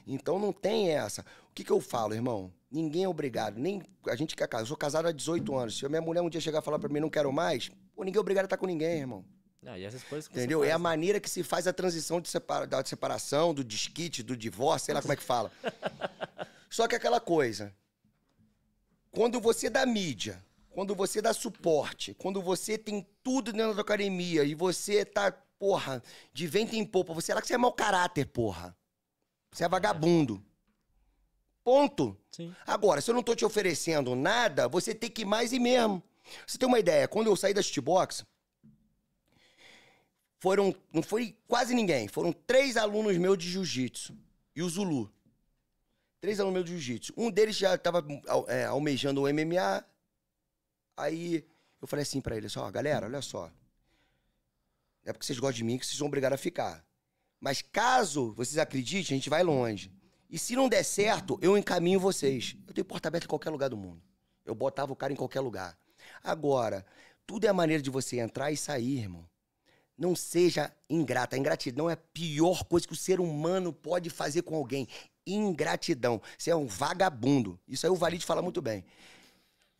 Então não tem essa. O que, que eu falo, irmão? Ninguém é obrigado. Nem a gente que é casado. Eu sou casado há 18 anos. Se a minha mulher um dia chegar e falar pra mim, não quero mais, pô, ninguém é obrigado a estar com ninguém, irmão. Ah, e essas coisas Entendeu? É a maneira que se faz a transição de separa... da separação, do desquite, do divórcio, sei lá como é que fala. Só que é aquela coisa. Quando você dá mídia, quando você dá suporte, quando você tem tudo dentro da academia e você tá, porra, de vento em popa, você é lá que você é mau caráter, porra. Você é vagabundo. Ponto. Sim. Agora, se eu não estou te oferecendo nada, você tem que ir mais e mesmo. Você tem uma ideia, quando eu saí da Shitbox, foram, não foi quase ninguém, foram três alunos meus de jiu-jitsu e o Zulu. Três alunos meus de jiu-jitsu. Um deles já estava é, almejando o MMA, aí eu falei assim para ele, assim, ó, galera, olha só, é porque vocês gostam de mim que vocês são obrigados a ficar. Mas caso vocês acreditem, a gente vai longe. E se não der certo, eu encaminho vocês. Eu tenho porta aberta em qualquer lugar do mundo. Eu botava o cara em qualquer lugar. Agora, tudo é a maneira de você entrar e sair, irmão. Não seja ingrata. A ingratidão é a pior coisa que o ser humano pode fazer com alguém. Ingratidão. Você é um vagabundo. Isso aí o Valide fala muito bem.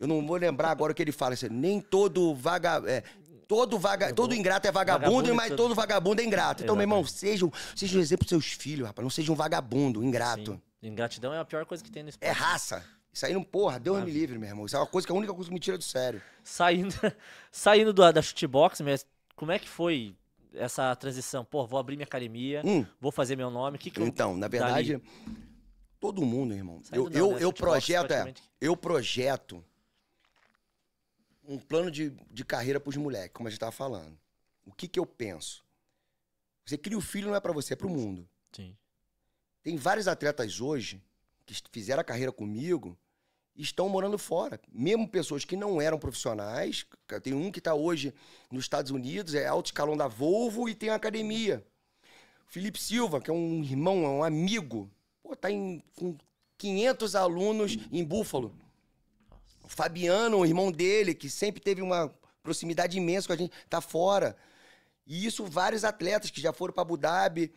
Eu não vou lembrar agora o que ele fala. Assim, nem todo vagabundo. É, Todo, vaga, todo ingrato é vagabundo, vagabundo mas todo... É todo... vagabundo é ingrato. Então, Exatamente. meu irmão, seja, seja um exemplo pros seus filhos, rapaz. Não seja um vagabundo, ingrato. Sim. Ingratidão é a pior coisa que tem no esporte. É raça. Isso aí não, porra, Deus me livre, meu irmão. Isso é uma coisa que é a única coisa que me tira do sério. Saindo, saindo do, da shootbox, mas como é que foi essa transição? Pô, vou abrir minha academia, hum. vou fazer meu nome. Que que então, eu, na verdade, dali? todo mundo, irmão. Saindo eu, não, eu, é, eu, projeto, é, eu projeto um plano de, de carreira para os moleques, como a gente estava falando. O que, que eu penso? Você cria o filho não é para você, é para o mundo. Sim. Tem vários atletas hoje que fizeram a carreira comigo e estão morando fora. Mesmo pessoas que não eram profissionais. Tem um que está hoje nos Estados Unidos, é alto escalão da Volvo e tem uma academia. Felipe Silva, que é um irmão, é um amigo, pô, tá em, com 500 alunos em Búfalo. O Fabiano, o irmão dele, que sempre teve uma proximidade imensa com a gente, tá fora. E isso vários atletas que já foram para Abu Dhabi.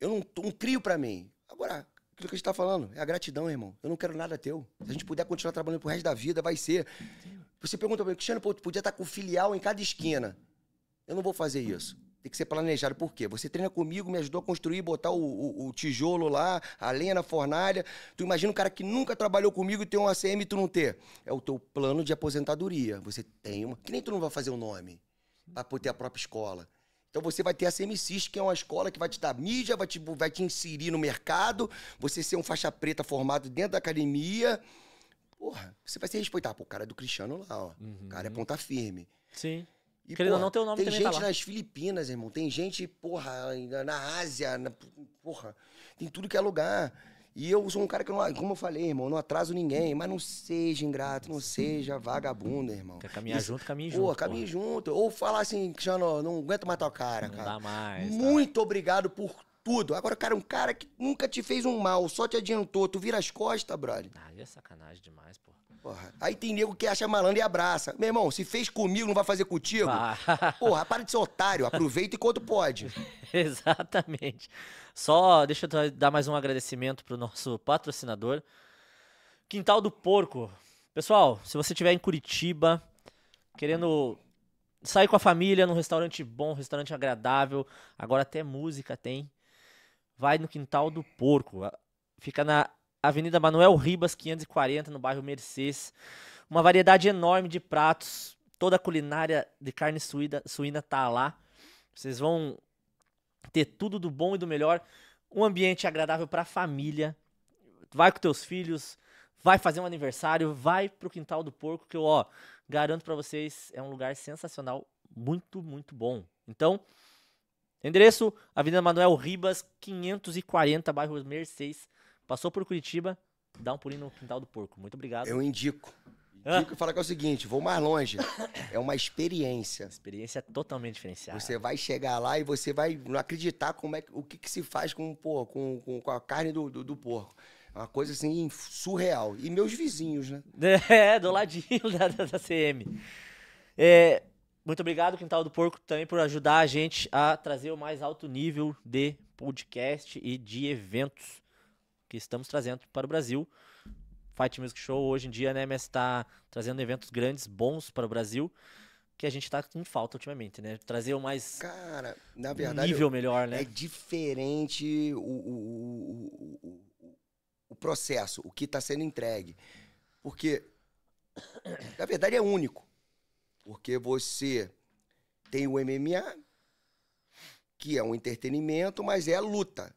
Eu não, não crio para mim. Agora, aquilo que a gente tá falando é a gratidão, irmão. Eu não quero nada teu. Se a gente puder continuar trabalhando pro resto da vida, vai ser. Você pergunta pra mim, Cristiano, pô, tu podia estar tá com filial em cada esquina. Eu não vou fazer isso. Tem que ser planejado. Por quê? Você treina comigo, me ajudou a construir, botar o, o, o tijolo lá, a lenha na fornalha. Tu imagina um cara que nunca trabalhou comigo e tem um ACM e tu não ter. É o teu plano de aposentadoria. Você tem uma. Que nem tu não vai fazer o um nome para poder a própria escola. Então você vai ter a CMCIS, que é uma escola que vai te dar mídia, vai te, vai te inserir no mercado, você ser um faixa preta formado dentro da academia. Porra, você vai ser respeitado. Pô, o cara é do Cristiano lá, ó. Uhum. O cara é uhum. ponta firme. Sim. E, Querendo porra, não, teu nome tem tá gente tá nas Filipinas, irmão. Tem gente, porra, na Ásia, na, porra. Tem tudo que é lugar. E eu sou um cara que, não, como eu falei, irmão, não atraso ninguém, mas não seja ingrato, não seja vagabundo, irmão. Quer caminhar Isso, junto, caminhe junto. Pô, caminhe junto. Ou falar assim, já não aguento mais tua cara, não cara. Dá mais. Tá. Muito tá. obrigado por tudo. Agora, cara, um cara que nunca te fez um mal, só te adiantou, tu vira as costas, brother. Ah, aí é sacanagem demais, porra. porra. Aí tem nego que acha malandro e abraça. Meu irmão, se fez comigo, não vai fazer contigo? Ah. Porra, para de ser otário, aproveita enquanto pode. Exatamente. Só, deixa eu dar mais um agradecimento pro nosso patrocinador. Quintal do Porco. Pessoal, se você estiver em Curitiba, querendo sair com a família num restaurante bom, restaurante agradável, agora até música tem vai no quintal do porco. Fica na Avenida Manuel Ribas, 540, no bairro Mercedes. Uma variedade enorme de pratos. Toda a culinária de carne suída, suína tá lá. Vocês vão ter tudo do bom e do melhor. Um ambiente agradável para a família. Vai com teus filhos, vai fazer um aniversário, vai pro quintal do porco que eu, ó, garanto para vocês, é um lugar sensacional, muito, muito bom. Então, Endereço: Avenida Manuel Ribas, 540, bairro Mercedes. Passou por Curitiba, dá um pulinho no quintal do porco. Muito obrigado. Eu indico. Indico ah. e falo que é o seguinte: vou mais longe. É uma experiência. Experiência totalmente diferenciada. Você vai chegar lá e você vai não acreditar como é, o que, que se faz com, pô, com, com, com a carne do, do, do porco. É uma coisa assim surreal. E meus vizinhos, né? É, do ladinho da, da, da CM. É, muito obrigado, Quintal do Porco, também por ajudar a gente a trazer o mais alto nível de podcast e de eventos que estamos trazendo para o Brasil. Fight Music Show hoje em dia, né, mas está trazendo eventos grandes, bons para o Brasil, que a gente está com falta ultimamente, né? Trazer o mais Cara, na verdade, nível melhor, né? É diferente o, o, o, o processo, o que está sendo entregue. Porque, na verdade, é único. Porque você tem o MMA, que é um entretenimento, mas é a luta.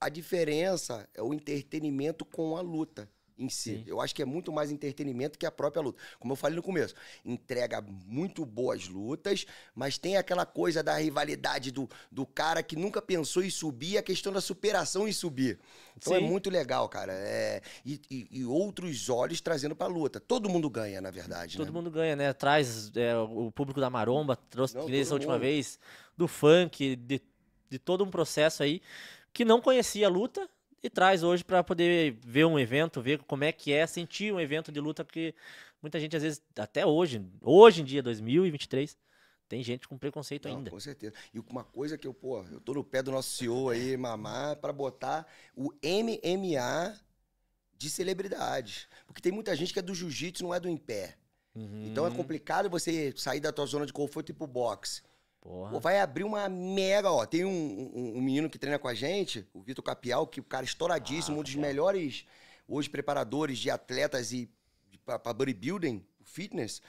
A diferença é o entretenimento com a luta em si. Sim. Eu acho que é muito mais entretenimento que a própria luta. Como eu falei no começo, entrega muito boas lutas, mas tem aquela coisa da rivalidade do, do cara que nunca pensou em subir, a questão da superação em subir. Então é Sim. é muito legal, cara. É, e, e, e, outros olhos trazendo pra luta. Todo mundo ganha, na verdade. Todo né? mundo ganha, né? Traz é, o público da Maromba, trouxe Não, essa última mundo. vez, do funk, de, de todo um processo aí, que não conhecia a luta, e traz hoje para poder ver um evento, ver como é que é, sentir um evento de luta, porque muita gente às vezes, até hoje, hoje em dia, 2023, tem gente com preconceito Não, ainda. Com certeza. E uma coisa que eu, pô, eu tô no pé do nosso CEO aí, mamar, para botar o MMA de celebridades. Porque tem muita gente que é do jiu-jitsu, não é do em pé. Uhum. Então é complicado você sair da tua zona de conforto e ir pro boxe. Porra. Pô, vai abrir uma mega, ó. Tem um, um, um menino que treina com a gente, o Vitor Capial, que o cara é estouradíssimo, ah, um dos é. melhores hoje preparadores de atletas e para bodybuilding, fitness.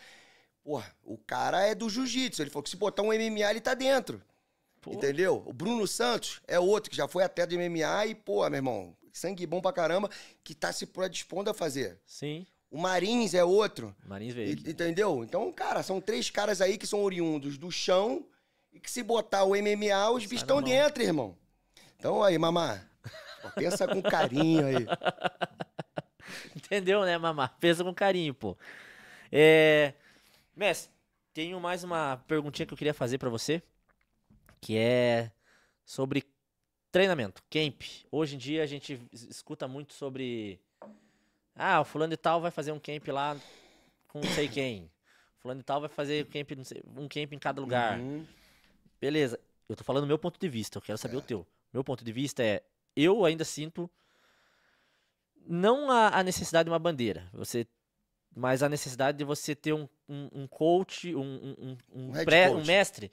Porra, o cara é do jiu-jitsu. Ele falou que se botar um MMA, ele tá dentro. Porra. Entendeu? O Bruno Santos é outro que já foi atleta de MMA e, pô, meu irmão, sangue bom pra caramba, que tá se predispondo a fazer. Sim. O Marins é outro. Marins veio. Entendeu? Então, cara, são três caras aí que são oriundos do chão, e que se botar o MMA, os bichos estão dentro, irmão. Então aí, mamá. pensa com carinho aí. Entendeu, né, mamá? Pensa com carinho, pô. É... Mestre, tenho mais uma perguntinha que eu queria fazer para você, que é sobre treinamento, camp. Hoje em dia a gente escuta muito sobre ah, o fulano e tal vai fazer um camp lá com não sei quem. Fulano e tal vai fazer um camp, um camp em cada lugar. Uhum. Beleza, eu tô falando meu ponto de vista, eu quero saber é. o teu. Meu ponto de vista é, eu ainda sinto não a, a necessidade de uma bandeira, você mas a necessidade de você ter um, um, um coach, um, um, um, pré, coach. um mestre,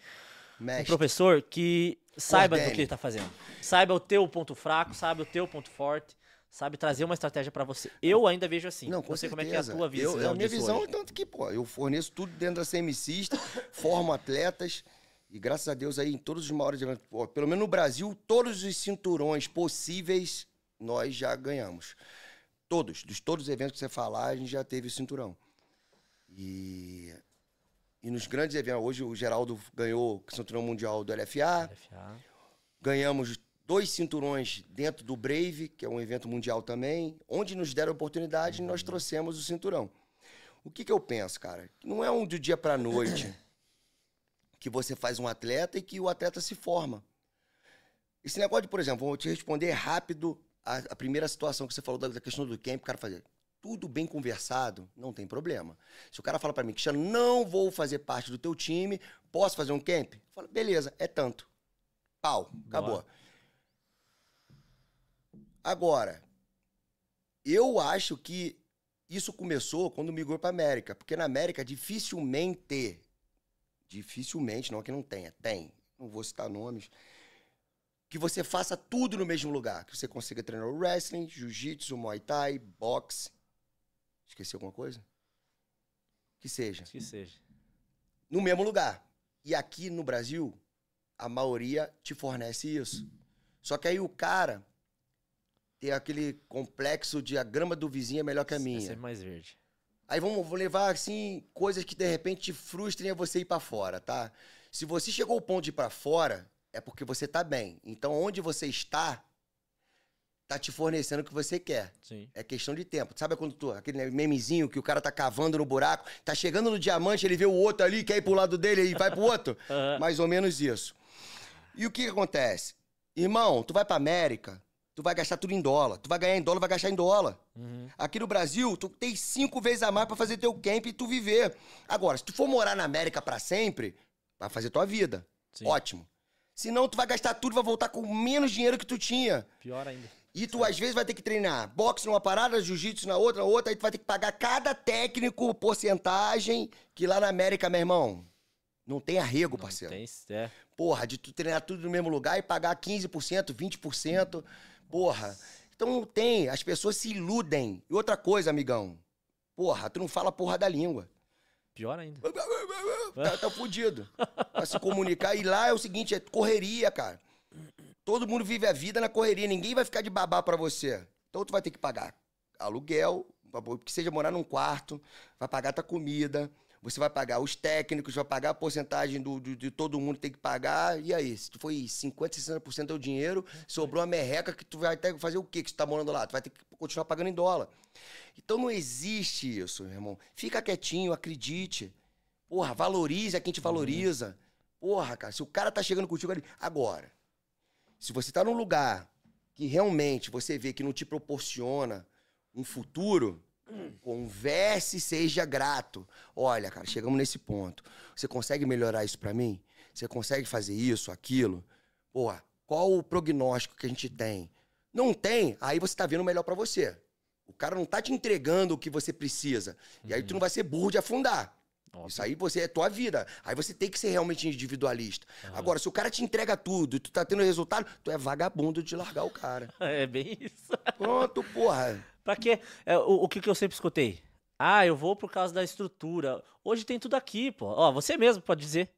mestre, um professor que saiba do que ele está fazendo. Saiba o teu ponto fraco, saiba o teu ponto forte, sabe trazer uma estratégia para você. Eu ainda vejo assim. Não, com certeza. como é que é a tua é visão? Eu, a minha visão hoje. tanto que, pô, eu forneço tudo dentro da semicista, formo atletas, e graças a Deus aí, em todos os maiores eventos, pelo menos no Brasil, todos os cinturões possíveis nós já ganhamos. Todos, dos todos os eventos que você falar, a gente já teve o cinturão. E, e nos grandes eventos, hoje o Geraldo ganhou o cinturão mundial do LFA. LFA. Ganhamos dois cinturões dentro do Brave, que é um evento mundial também, onde nos deram oportunidade nós uhum. trouxemos o cinturão. O que, que eu penso, cara? Não é um de dia para noite. que você faz um atleta e que o atleta se forma. Esse negócio de, por exemplo, vou te responder rápido a, a primeira situação que você falou da, da questão do camp, o cara fazer tudo bem conversado, não tem problema. Se o cara fala para mim, Cristiano, não vou fazer parte do teu time, posso fazer um camp? Eu falo, beleza, é tanto. Pau, acabou. Boa. Agora, eu acho que isso começou quando migrou para América, porque na América dificilmente Dificilmente, não é que não tenha. Tem. Não vou citar nomes. Que você faça tudo no mesmo lugar. Que você consiga treinar o wrestling, jiu-jitsu, muay thai, boxe. Esqueci alguma coisa? Que seja. Que seja. No mesmo lugar. E aqui no Brasil, a maioria te fornece isso. Só que aí o cara tem aquele complexo de a grama do vizinho é melhor que a minha. É mais verde. Aí vamos vou levar, assim, coisas que de repente te frustrem a você ir para fora, tá? Se você chegou ao ponto de ir pra fora, é porque você tá bem. Então, onde você está, tá te fornecendo o que você quer. Sim. É questão de tempo. Sabe quando tu, aquele memezinho que o cara tá cavando no buraco, tá chegando no diamante, ele vê o outro ali, quer ir pro lado dele e vai pro outro? uhum. Mais ou menos isso. E o que, que acontece? Irmão, tu vai pra América, tu vai gastar tudo em dólar. Tu vai ganhar em dólar, vai gastar em dólar. Uhum. Aqui no Brasil, tu tem cinco vezes a mais para fazer teu camp e tu viver. Agora, se tu for morar na América para sempre, vai fazer tua vida. Sim. Ótimo. Senão, tu vai gastar tudo vai voltar com menos dinheiro que tu tinha. Pior ainda. E tu, Sim. às vezes, vai ter que treinar boxe numa parada, jiu-jitsu na outra, outra, aí tu vai ter que pagar cada técnico porcentagem que lá na América, meu irmão, não tem arrego, não parceiro. tem, é. Porra, de tu treinar tudo no mesmo lugar e pagar 15%, 20%. Porra. Então não tem, as pessoas se iludem. E outra coisa, amigão. Porra, tu não fala porra da língua. Pior ainda. Tá, tá fudido. Pra se comunicar. E lá é o seguinte, é correria, cara. Todo mundo vive a vida na correria. Ninguém vai ficar de babá pra você. Então tu vai ter que pagar aluguel, que seja morar num quarto, vai pagar tua comida, você vai pagar os técnicos, vai pagar a porcentagem do, do de todo mundo que tem que pagar. E aí, se tu foi 50%, 60% do dinheiro, sobrou uma merreca que tu vai até fazer o quê que tu tá morando lá? Tu vai ter que continuar pagando em dólar. Então não existe isso, meu irmão. Fica quietinho, acredite. Porra, valorize a quem te uhum. valoriza. Porra, cara, se o cara tá chegando contigo ali. Agora, se você tá num lugar que realmente você vê que não te proporciona um futuro, Converse, seja grato. Olha, cara, chegamos nesse ponto. Você consegue melhorar isso para mim? Você consegue fazer isso, aquilo? Pô, qual o prognóstico que a gente tem? Não tem, aí você tá vendo o melhor para você. O cara não tá te entregando o que você precisa. E aí tu não vai ser burro de afundar. Óbvio. Isso aí você é tua vida. Aí você tem que ser realmente individualista. Uhum. Agora, se o cara te entrega tudo e tu tá tendo resultado, tu é vagabundo de largar o cara. é bem isso. Pronto, porra. Pra quê? É, o, o que, que eu sempre escutei? Ah, eu vou por causa da estrutura. Hoje tem tudo aqui, pô. Ó, você mesmo pode dizer.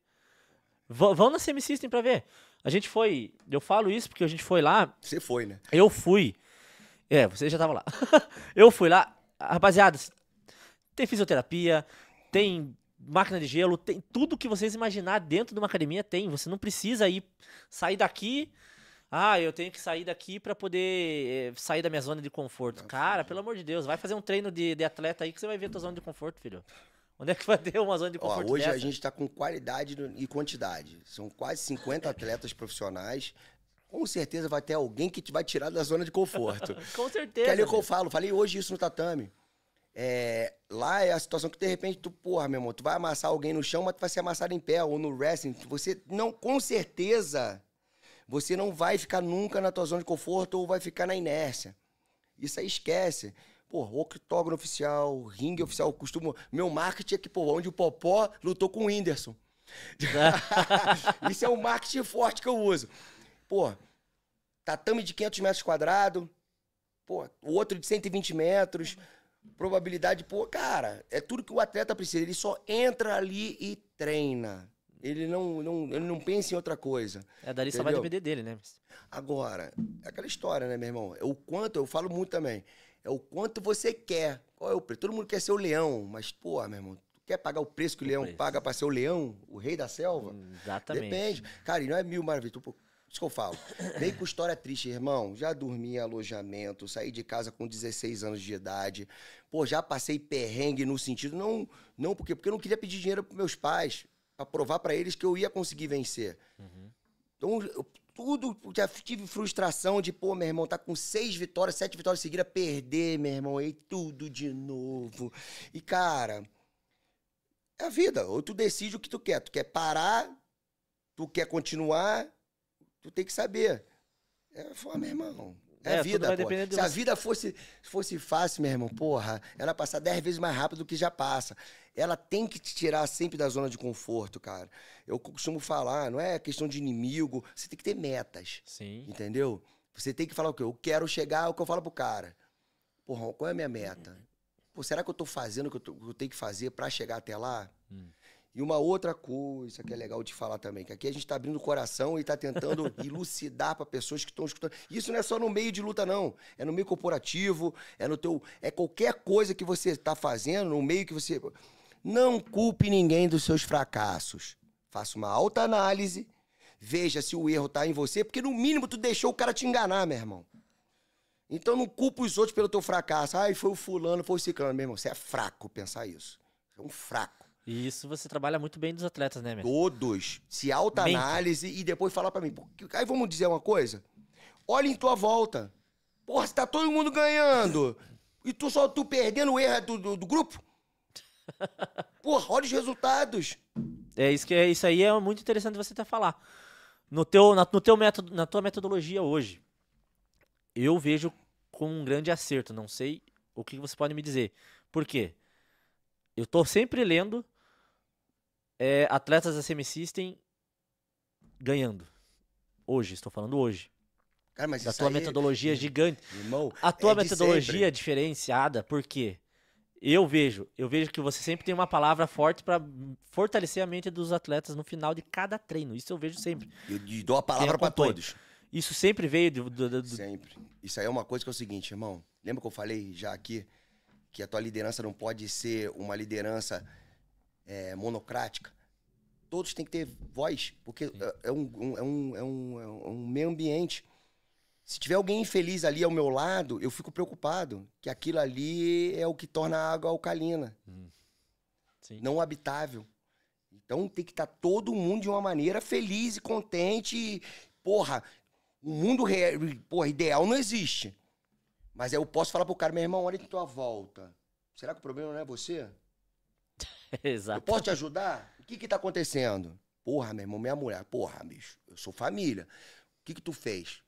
V vão na Semi System pra ver. A gente foi. Eu falo isso porque a gente foi lá. Você foi, né? Eu fui. É, você já tava lá. eu fui lá. Rapaziada, tem fisioterapia, tem máquina de gelo, tem tudo que vocês imaginar dentro de uma academia tem. Você não precisa ir sair daqui ah, eu tenho que sair daqui para poder eh, sair da minha zona de conforto. Cara, pelo amor de Deus, vai fazer um treino de, de atleta aí que você vai ver a tua zona de conforto, filho. Onde é que vai ter uma zona de conforto? Ó, hoje dessa? a gente está com qualidade e quantidade. São quase 50 atletas profissionais. Com certeza vai ter alguém que te vai tirar da zona de conforto. com certeza. Que é ali que eu falo. Falei hoje isso no tatame. É, lá é a situação que de repente tu, porra, meu amor. tu vai amassar alguém no chão, mas tu vai ser amassado em pé ou no wrestling. Você não, com certeza, você não vai ficar nunca na tua zona de conforto ou vai ficar na inércia. Isso aí esquece. Pô, octógono oficial, ringue oficial, costumo. Meu marketing é que, pô, onde o Popó lutou com o Whindersson. Isso é um marketing forte que eu uso. Pô, tatame de 500 metros quadrados, pô, o outro de 120 metros, probabilidade, pô, cara, é tudo que o atleta precisa. Ele só entra ali e treina. Ele não, não, ele não pensa em outra coisa. É, dali entendeu? só vai depender dele, né? Agora, é aquela história, né, meu irmão? É o quanto, eu falo muito também, é o quanto você quer. Qual é o preço? Todo mundo quer ser o leão, mas, pô, meu irmão, tu quer pagar o preço que o, o leão preço. paga pra ser o leão, o rei da selva? Hum, exatamente. Depende. Cara, e não é mil maravilhas. Tu, tipo, isso que eu falo. Vem com história triste, irmão. Já dormi em alojamento, saí de casa com 16 anos de idade. Pô, já passei perrengue no sentido. Não, não porque, porque eu não queria pedir dinheiro pros meus pais para provar para eles que eu ia conseguir vencer. Uhum. Então, eu, tudo, já tive frustração de, pô, meu irmão, tá com seis vitórias, sete vitórias seguidas, perder, meu irmão, e tudo de novo. E, cara, é a vida. Ou tu decide o que tu quer. Tu quer parar, tu quer continuar, tu tem que saber. É, foi, meu irmão, é, é vida, pô. Se a vida fosse, fosse fácil, meu irmão, porra, ela passar dez vezes mais rápido do que já passa. Ela tem que te tirar sempre da zona de conforto, cara. Eu costumo falar, não é questão de inimigo, você tem que ter metas. Sim. Entendeu? Você tem que falar o quê? Eu quero chegar é o que eu falo pro cara. Porra, qual é a minha meta? Pô, será que eu tô fazendo o que eu, tô, eu tenho que fazer para chegar até lá? Hum. E uma outra coisa que é legal de falar também, que aqui a gente está abrindo o coração e está tentando elucidar para pessoas que estão escutando. Isso não é só no meio de luta, não. É no meio corporativo, é no teu. É qualquer coisa que você está fazendo, no meio que você. Não culpe ninguém dos seus fracassos. Faça uma alta análise, veja se o erro está em você, porque no mínimo tu deixou o cara te enganar, meu irmão. Então não culpa os outros pelo teu fracasso. Ai, foi o fulano, foi o ciclano. Meu irmão, você é fraco pensar isso. Você é um fraco. E isso você trabalha muito bem dos atletas, né, mesmo? Todos. Se autoanálise e depois falar para mim. Aí vamos dizer uma coisa? Olha em tua volta. Porra, tá todo mundo ganhando. E tu só tu perdendo o erro é do, do, do grupo? Porra, olha os resultados. É isso que é isso aí é muito interessante você ter falar. No teu, na, no teu método, na tua metodologia hoje, eu vejo com um grande acerto. Não sei o que você pode me dizer. Por quê? Eu tô sempre lendo é, atletas da Semi ganhando. Hoje, estou falando hoje. Cara, mas a tua metodologia gigante. Irmão, a tua é metodologia diferenciada, por quê? Eu vejo, eu vejo que você sempre tem uma palavra forte para fortalecer a mente dos atletas no final de cada treino. Isso eu vejo sempre. Eu dou a palavra para todos. Isso sempre veio do, do, do, Sempre. Isso aí é uma coisa que é o seguinte, irmão. Lembra que eu falei já aqui que a tua liderança não pode ser uma liderança é, monocrática. Todos têm que ter voz, porque é, é, um, é um, é, um, é, um, é um meio ambiente. Se tiver alguém infeliz ali ao meu lado, eu fico preocupado, que aquilo ali é o que torna a água alcalina, hum. não habitável. Então tem que estar tá todo mundo de uma maneira feliz e contente. Porra, o mundo porra, ideal não existe. Mas eu posso falar pro cara, meu irmão, olha em tua volta. Será que o problema não é você? Exato. Eu posso te ajudar? O que que tá acontecendo? Porra, meu irmão, minha mulher. Porra, bicho, eu sou família. O que que tu fez?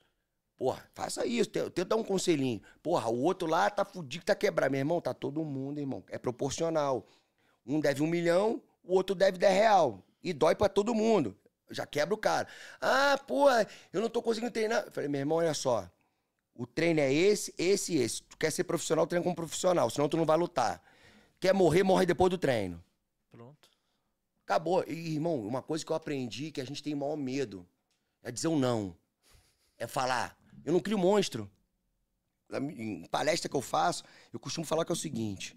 Porra, faça isso, tenta dar um conselhinho. Porra, o outro lá tá fudido, tá quebrado. Meu irmão, tá todo mundo, irmão. É proporcional. Um deve um milhão, o outro deve dez real. E dói para todo mundo. Já quebra o cara. Ah, porra, eu não tô conseguindo treinar. falei, meu irmão, olha só. O treino é esse, esse e esse. Tu quer ser profissional, treina como profissional, senão tu não vai lutar. Quer morrer, morre depois do treino. Pronto. Acabou. E, irmão, uma coisa que eu aprendi que a gente tem maior medo é dizer um não. É falar. Eu não crio monstro. Em palestra que eu faço, eu costumo falar que é o seguinte: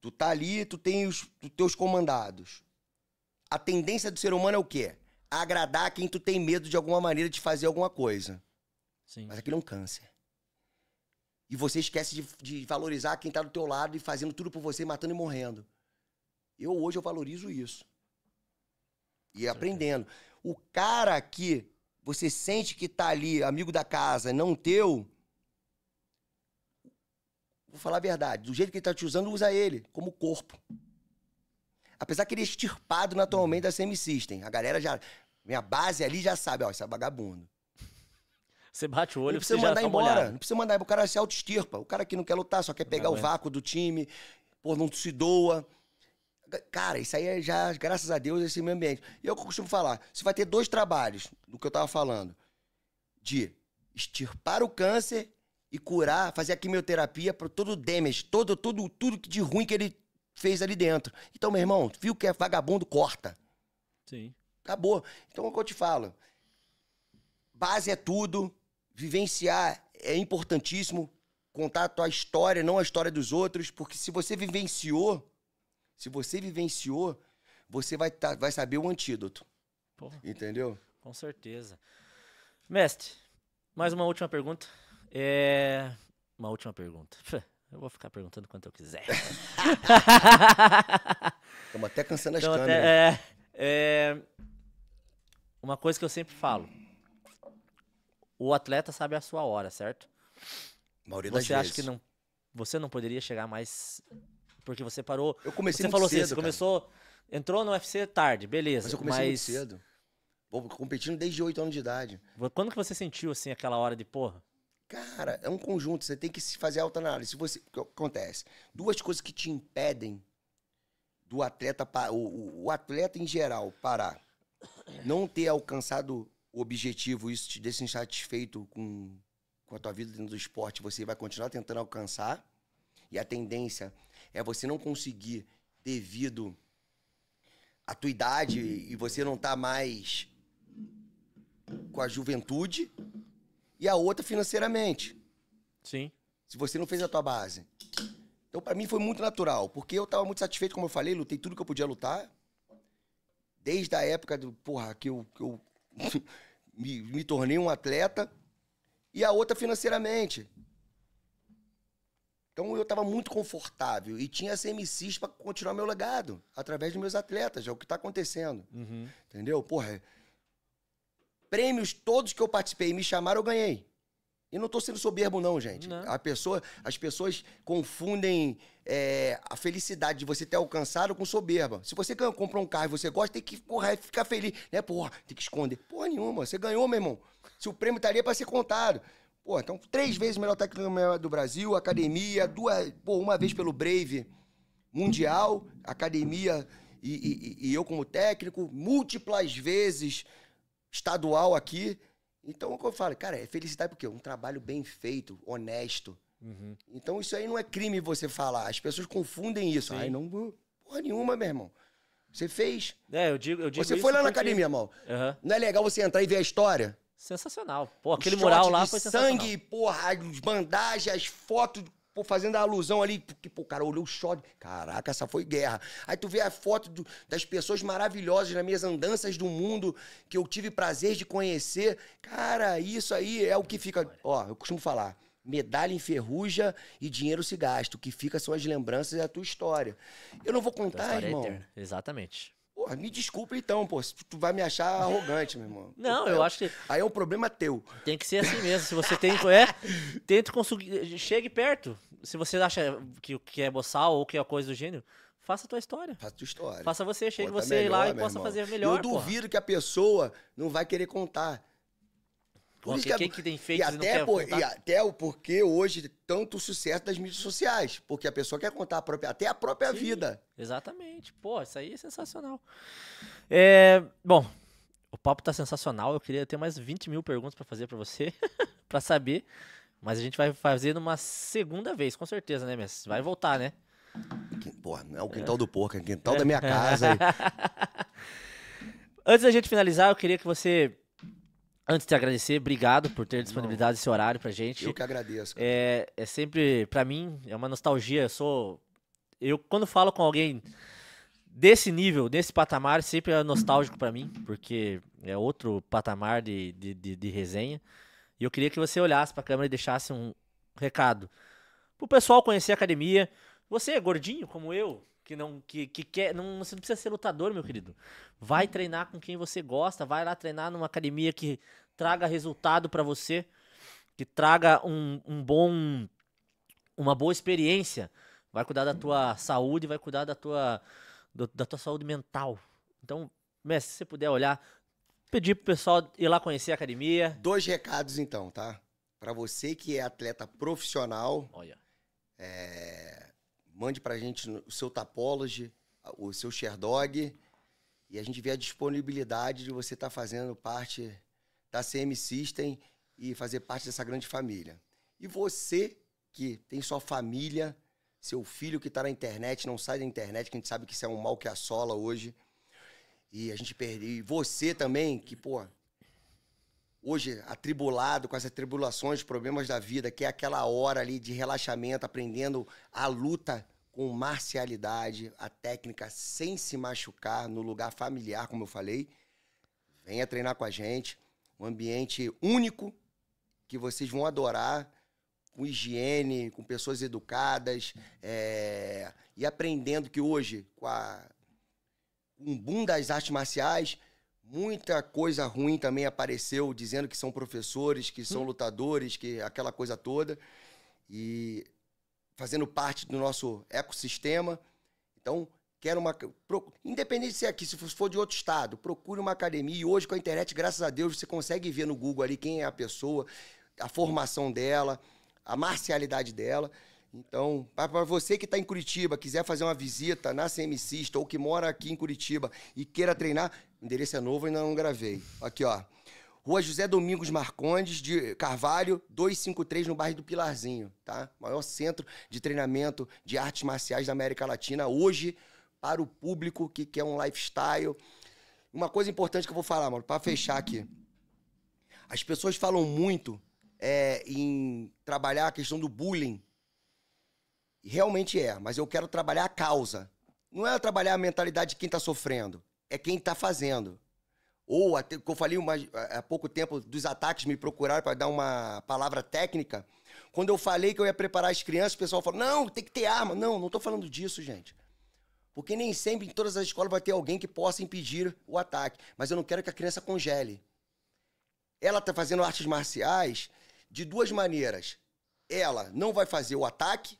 tu tá ali, tu tem os tu teus comandados. A tendência do ser humano é o quê? Agradar quem tu tem medo de alguma maneira de fazer alguma coisa. Sim. Mas aquilo é um câncer. E você esquece de, de valorizar quem está do teu lado e fazendo tudo por você, matando e morrendo. Eu hoje eu valorizo isso. E aprendendo. O cara que você sente que tá ali, amigo da casa, não teu, vou falar a verdade, do jeito que ele tá te usando, usa ele como corpo. Apesar que ele é extirpado naturalmente da semi-system. A galera já. Minha base ali já sabe, ó, isso é vagabundo. Você bate o olho, não você já mandar embora. Molhado. Não precisa mandar embora. O cara se auto-estirpa. O cara que não quer lutar, só quer pegar não, o é. vácuo do time, pô, não se doa. Cara, isso aí é já, graças a Deus, esse meio ambiente. E eu costumo falar: você vai ter dois trabalhos do que eu tava falando. De extirpar o câncer e curar, fazer a quimioterapia para todo o damage, todo, todo, tudo de ruim que ele fez ali dentro. Então, meu irmão, viu que é vagabundo, corta. Sim. Acabou. Então é o que eu te falo. Base é tudo. Vivenciar é importantíssimo, contar a tua história, não a história dos outros, porque se você vivenciou, se você vivenciou, você vai, tá, vai saber o antídoto. Porra. Entendeu? Com certeza. Mestre, mais uma última pergunta. É... Uma última pergunta. Eu vou ficar perguntando quanto eu quiser. Estamos até cansando as câmeras. Até, é, é, uma coisa que eu sempre falo o atleta sabe a sua hora, certo? A maioria você acha vezes. que não, você não poderia chegar mais porque você parou? Eu comecei você falou assim, cedo, assim, você começou, entrou no UFC tarde, beleza? Mas eu comecei mas... cedo. Pô, competindo desde 8 anos de idade. Quando que você sentiu assim aquela hora de porra? Cara, é um conjunto, você tem que se fazer alta Se você, o que acontece? Duas coisas que te impedem do atleta, o, o, o atleta em geral parar. Não ter alcançado o objetivo, isso te deixa insatisfeito com, com a tua vida dentro do esporte, você vai continuar tentando alcançar. E a tendência é você não conseguir devido à tua idade e você não tá mais com a juventude e a outra financeiramente. Sim. Se você não fez a tua base. Então para mim foi muito natural, porque eu tava muito satisfeito, como eu falei, lutei tudo que eu podia lutar. Desde a época do, porra, que eu, que eu me, me tornei um atleta, e a outra financeiramente. Então eu estava muito confortável e tinha MCs para continuar meu legado através dos meus atletas, é o que está acontecendo. Uhum. Entendeu? Porra, prêmios todos que eu participei me chamaram, eu ganhei. E não estou sendo soberbo, não, gente. Não. A pessoa, as pessoas confundem é, a felicidade de você ter alcançado com soberba. Se você compra um carro e você gosta, tem que porra, é ficar feliz. Né? Porra, tem que esconder. Porra nenhuma. Você ganhou, meu irmão. Se o prêmio estaria tá é para ser contado. Pô, então três vezes o melhor técnico do Brasil, academia, duas, pô, uma vez pelo Brave Mundial, academia e, e, e eu como técnico, múltiplas vezes estadual aqui. Então, eu falo, cara, é felicidade porque um trabalho bem feito, honesto. Uhum. Então, isso aí não é crime você falar. As pessoas confundem isso. Aí não, porra nenhuma, meu irmão. Você fez. É, eu digo, eu digo Você foi lá na academia, irmão. Uhum. Não é legal você entrar e ver a história? Sensacional. Pô, aquele mural lá foi sensacional. sangue, porra, as bandagens, as fotos pô, fazendo a alusão ali, porque, pô, o cara olhou o choque caraca, essa foi guerra. Aí tu vê a foto do, das pessoas maravilhosas nas minhas andanças do mundo, que eu tive prazer de conhecer. Cara, isso aí é o que fica, ó, eu costumo falar, medalha enferruja e dinheiro se gasta. O que fica são as lembranças a tua história. Eu não vou contar, é irmão. É Exatamente. Porra, me desculpa então, pô. Tu vai me achar arrogante, meu irmão. Não, eu, eu acho que. Aí é um problema teu. Tem que ser assim mesmo. Se você tem. É, tenta conseguir. Chegue perto. Se você acha que, que é boçal ou que é coisa do gênio, faça a tua história. Faça a tua história. Faça você, chegue você melhor, lá e possa irmão. fazer melhor. Eu porra. duvido que a pessoa não vai querer contar. Por isso que, que tem feito e até, por, e até o porquê hoje tanto sucesso das mídias sociais. Porque a pessoa quer contar a própria, até a própria Sim, vida. Exatamente. Pô, isso aí é sensacional. É, bom, o papo tá sensacional. Eu queria ter mais 20 mil perguntas para fazer para você, para saber. Mas a gente vai fazer numa segunda vez, com certeza, né, Messi? Vai voltar, né? pô não é o é. quintal é. do porco, é o quintal é. da minha casa. Antes da gente finalizar, eu queria que você Antes de agradecer, obrigado por ter disponibilizado esse horário pra gente. Eu que agradeço. É, é sempre, pra mim, é uma nostalgia. Eu sou. Eu, quando falo com alguém desse nível, desse patamar, sempre é nostálgico para mim, porque é outro patamar de, de, de, de resenha. E eu queria que você olhasse pra câmera e deixasse um recado pro pessoal conhecer a academia. Você é gordinho como eu, que não que, que quer, não, você não precisa ser lutador, meu querido. Vai treinar com quem você gosta, vai lá treinar numa academia que traga resultado para você, que traga um, um bom uma boa experiência. Vai cuidar da tua saúde, vai cuidar da tua do, da tua saúde mental. Então, mestre, se você puder olhar, pedir pro pessoal ir lá conhecer a academia. Dois recados então, tá? Para você que é atleta profissional, olha, é, Mande para a gente o seu Tapology, o seu Sherdog, e a gente vê a disponibilidade de você estar tá fazendo parte da CM System e fazer parte dessa grande família. E você que tem sua família, seu filho que está na internet, não sai da internet, que a gente sabe que isso é um mal que assola hoje. E a gente perde. E você também, que, pô, hoje atribulado com essas tribulações, problemas da vida, que é aquela hora ali de relaxamento, aprendendo a luta com marcialidade, a técnica sem se machucar no lugar familiar, como eu falei. Venha treinar com a gente, um ambiente único que vocês vão adorar, com higiene, com pessoas educadas é... e aprendendo que hoje com a um boom das artes marciais Muita coisa ruim também apareceu dizendo que são professores, que são lutadores, que aquela coisa toda. E fazendo parte do nosso ecossistema. Então, quero uma. Independente se é aqui, se for de outro estado, procure uma academia. E hoje, com a internet, graças a Deus, você consegue ver no Google ali quem é a pessoa, a formação dela, a marcialidade dela. Então, para você que está em Curitiba, quiser fazer uma visita na CMCista ou que mora aqui em Curitiba e queira treinar, o endereço é novo, ainda não gravei. Aqui, ó. Rua José Domingos Marcondes de Carvalho, 253, no bairro do Pilarzinho, tá? Maior centro de treinamento de artes marciais da América Latina hoje para o público que quer um lifestyle. Uma coisa importante que eu vou falar, mano, para fechar aqui. As pessoas falam muito é, em trabalhar a questão do bullying Realmente é, mas eu quero trabalhar a causa. Não é trabalhar a mentalidade de quem está sofrendo, é quem está fazendo. Ou, até, como eu falei uma, há pouco tempo, dos ataques me procuraram para dar uma palavra técnica. Quando eu falei que eu ia preparar as crianças, o pessoal falou: não, tem que ter arma. Não, não estou falando disso, gente. Porque nem sempre em todas as escolas vai ter alguém que possa impedir o ataque. Mas eu não quero que a criança congele. Ela está fazendo artes marciais de duas maneiras. Ela não vai fazer o ataque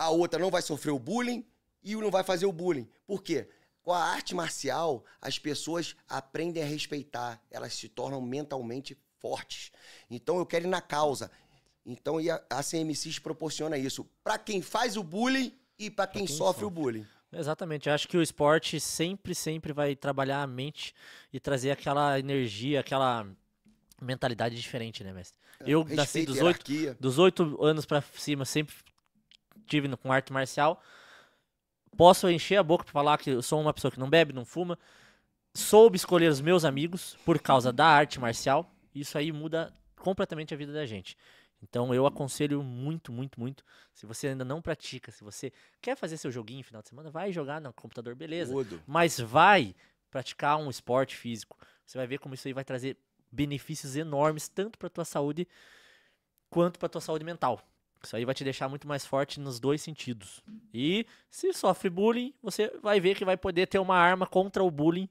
a outra não vai sofrer o bullying e não vai fazer o bullying. Por quê? Com a arte marcial, as pessoas aprendem a respeitar, elas se tornam mentalmente fortes. Então eu quero ir na causa. Então e a, a CMCs proporciona isso para quem faz o bullying e para quem, quem, sofre, sofre. o bullying. Exatamente, eu acho que o esporte sempre, sempre vai trabalhar a mente e trazer aquela energia, aquela mentalidade diferente, né, mestre? É, eu, Respeito, assim, dos, oito, dos oito anos para cima, sempre tive com arte marcial. Posso encher a boca para falar que eu sou uma pessoa que não bebe, não fuma. Soube escolher os meus amigos por causa da arte marcial. Isso aí muda completamente a vida da gente. Então eu aconselho muito, muito, muito. Se você ainda não pratica, se você quer fazer seu joguinho final de semana, vai jogar no computador, beleza. Mudo. Mas vai praticar um esporte físico. Você vai ver como isso aí vai trazer benefícios enormes tanto para tua saúde quanto para tua saúde mental. Isso aí vai te deixar muito mais forte nos dois sentidos. E se sofre bullying, você vai ver que vai poder ter uma arma contra o bullying,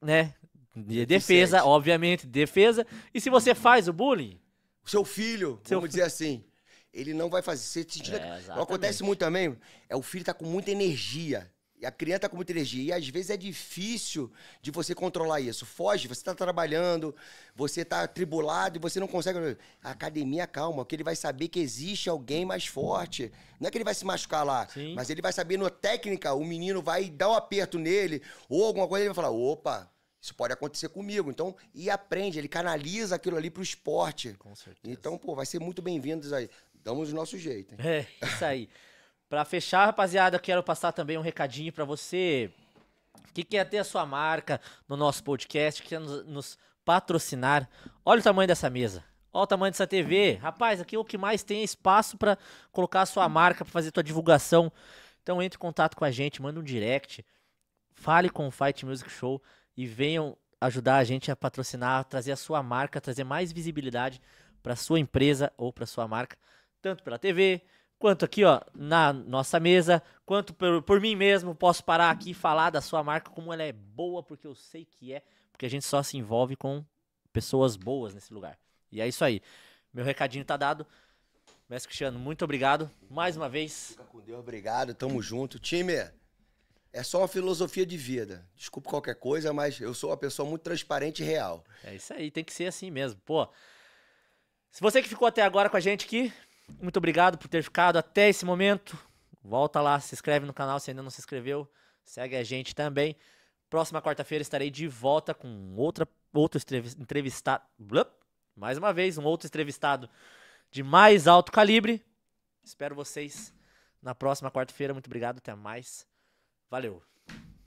né? De defesa, Deficiente. obviamente, defesa. E se você faz o bullying. Seu filho, seu vamos dizer assim. Ele não vai fazer. Você se É, acontece muito também, é o filho tá com muita energia. E a criança tá com muita energia. E às vezes é difícil de você controlar isso. Foge, você está trabalhando, você está atribulado e você não consegue. A academia calma, que ele vai saber que existe alguém mais forte. Não é que ele vai se machucar lá, Sim. mas ele vai saber na técnica, o menino vai dar um aperto nele, ou alguma coisa, ele vai falar: opa, isso pode acontecer comigo. Então, e aprende, ele canaliza aquilo ali para o esporte. Com certeza. Então, pô, vai ser muito bem-vindos aí. Damos o nosso jeito. Hein? É, isso aí. Para fechar, rapaziada, quero passar também um recadinho para você que quer ter a sua marca no nosso podcast, que quer nos, nos patrocinar. Olha o tamanho dessa mesa. Olha o tamanho dessa TV. Rapaz, aqui é o que mais tem é espaço para colocar a sua marca, para fazer sua divulgação. Então entre em contato com a gente, manda um direct, fale com o Fight Music Show e venham ajudar a gente a patrocinar, a trazer a sua marca, trazer mais visibilidade para sua empresa ou para sua marca, tanto pela TV, quanto aqui, ó, na nossa mesa, quanto por, por mim mesmo, posso parar aqui e falar da sua marca, como ela é boa, porque eu sei que é, porque a gente só se envolve com pessoas boas nesse lugar. E é isso aí. Meu recadinho tá dado. Mestre Cristiano, muito obrigado mais uma vez. Fica com Deus, obrigado, tamo junto. Time, é só uma filosofia de vida. Desculpa qualquer coisa, mas eu sou uma pessoa muito transparente e real. É isso aí, tem que ser assim mesmo. Pô, se você que ficou até agora com a gente aqui, muito obrigado por ter ficado até esse momento. Volta lá, se inscreve no canal se ainda não se inscreveu. Segue a gente também. Próxima quarta-feira estarei de volta com outra, outro entrevistado. Mais uma vez, um outro entrevistado de mais alto calibre. Espero vocês na próxima quarta-feira. Muito obrigado, até mais. Valeu.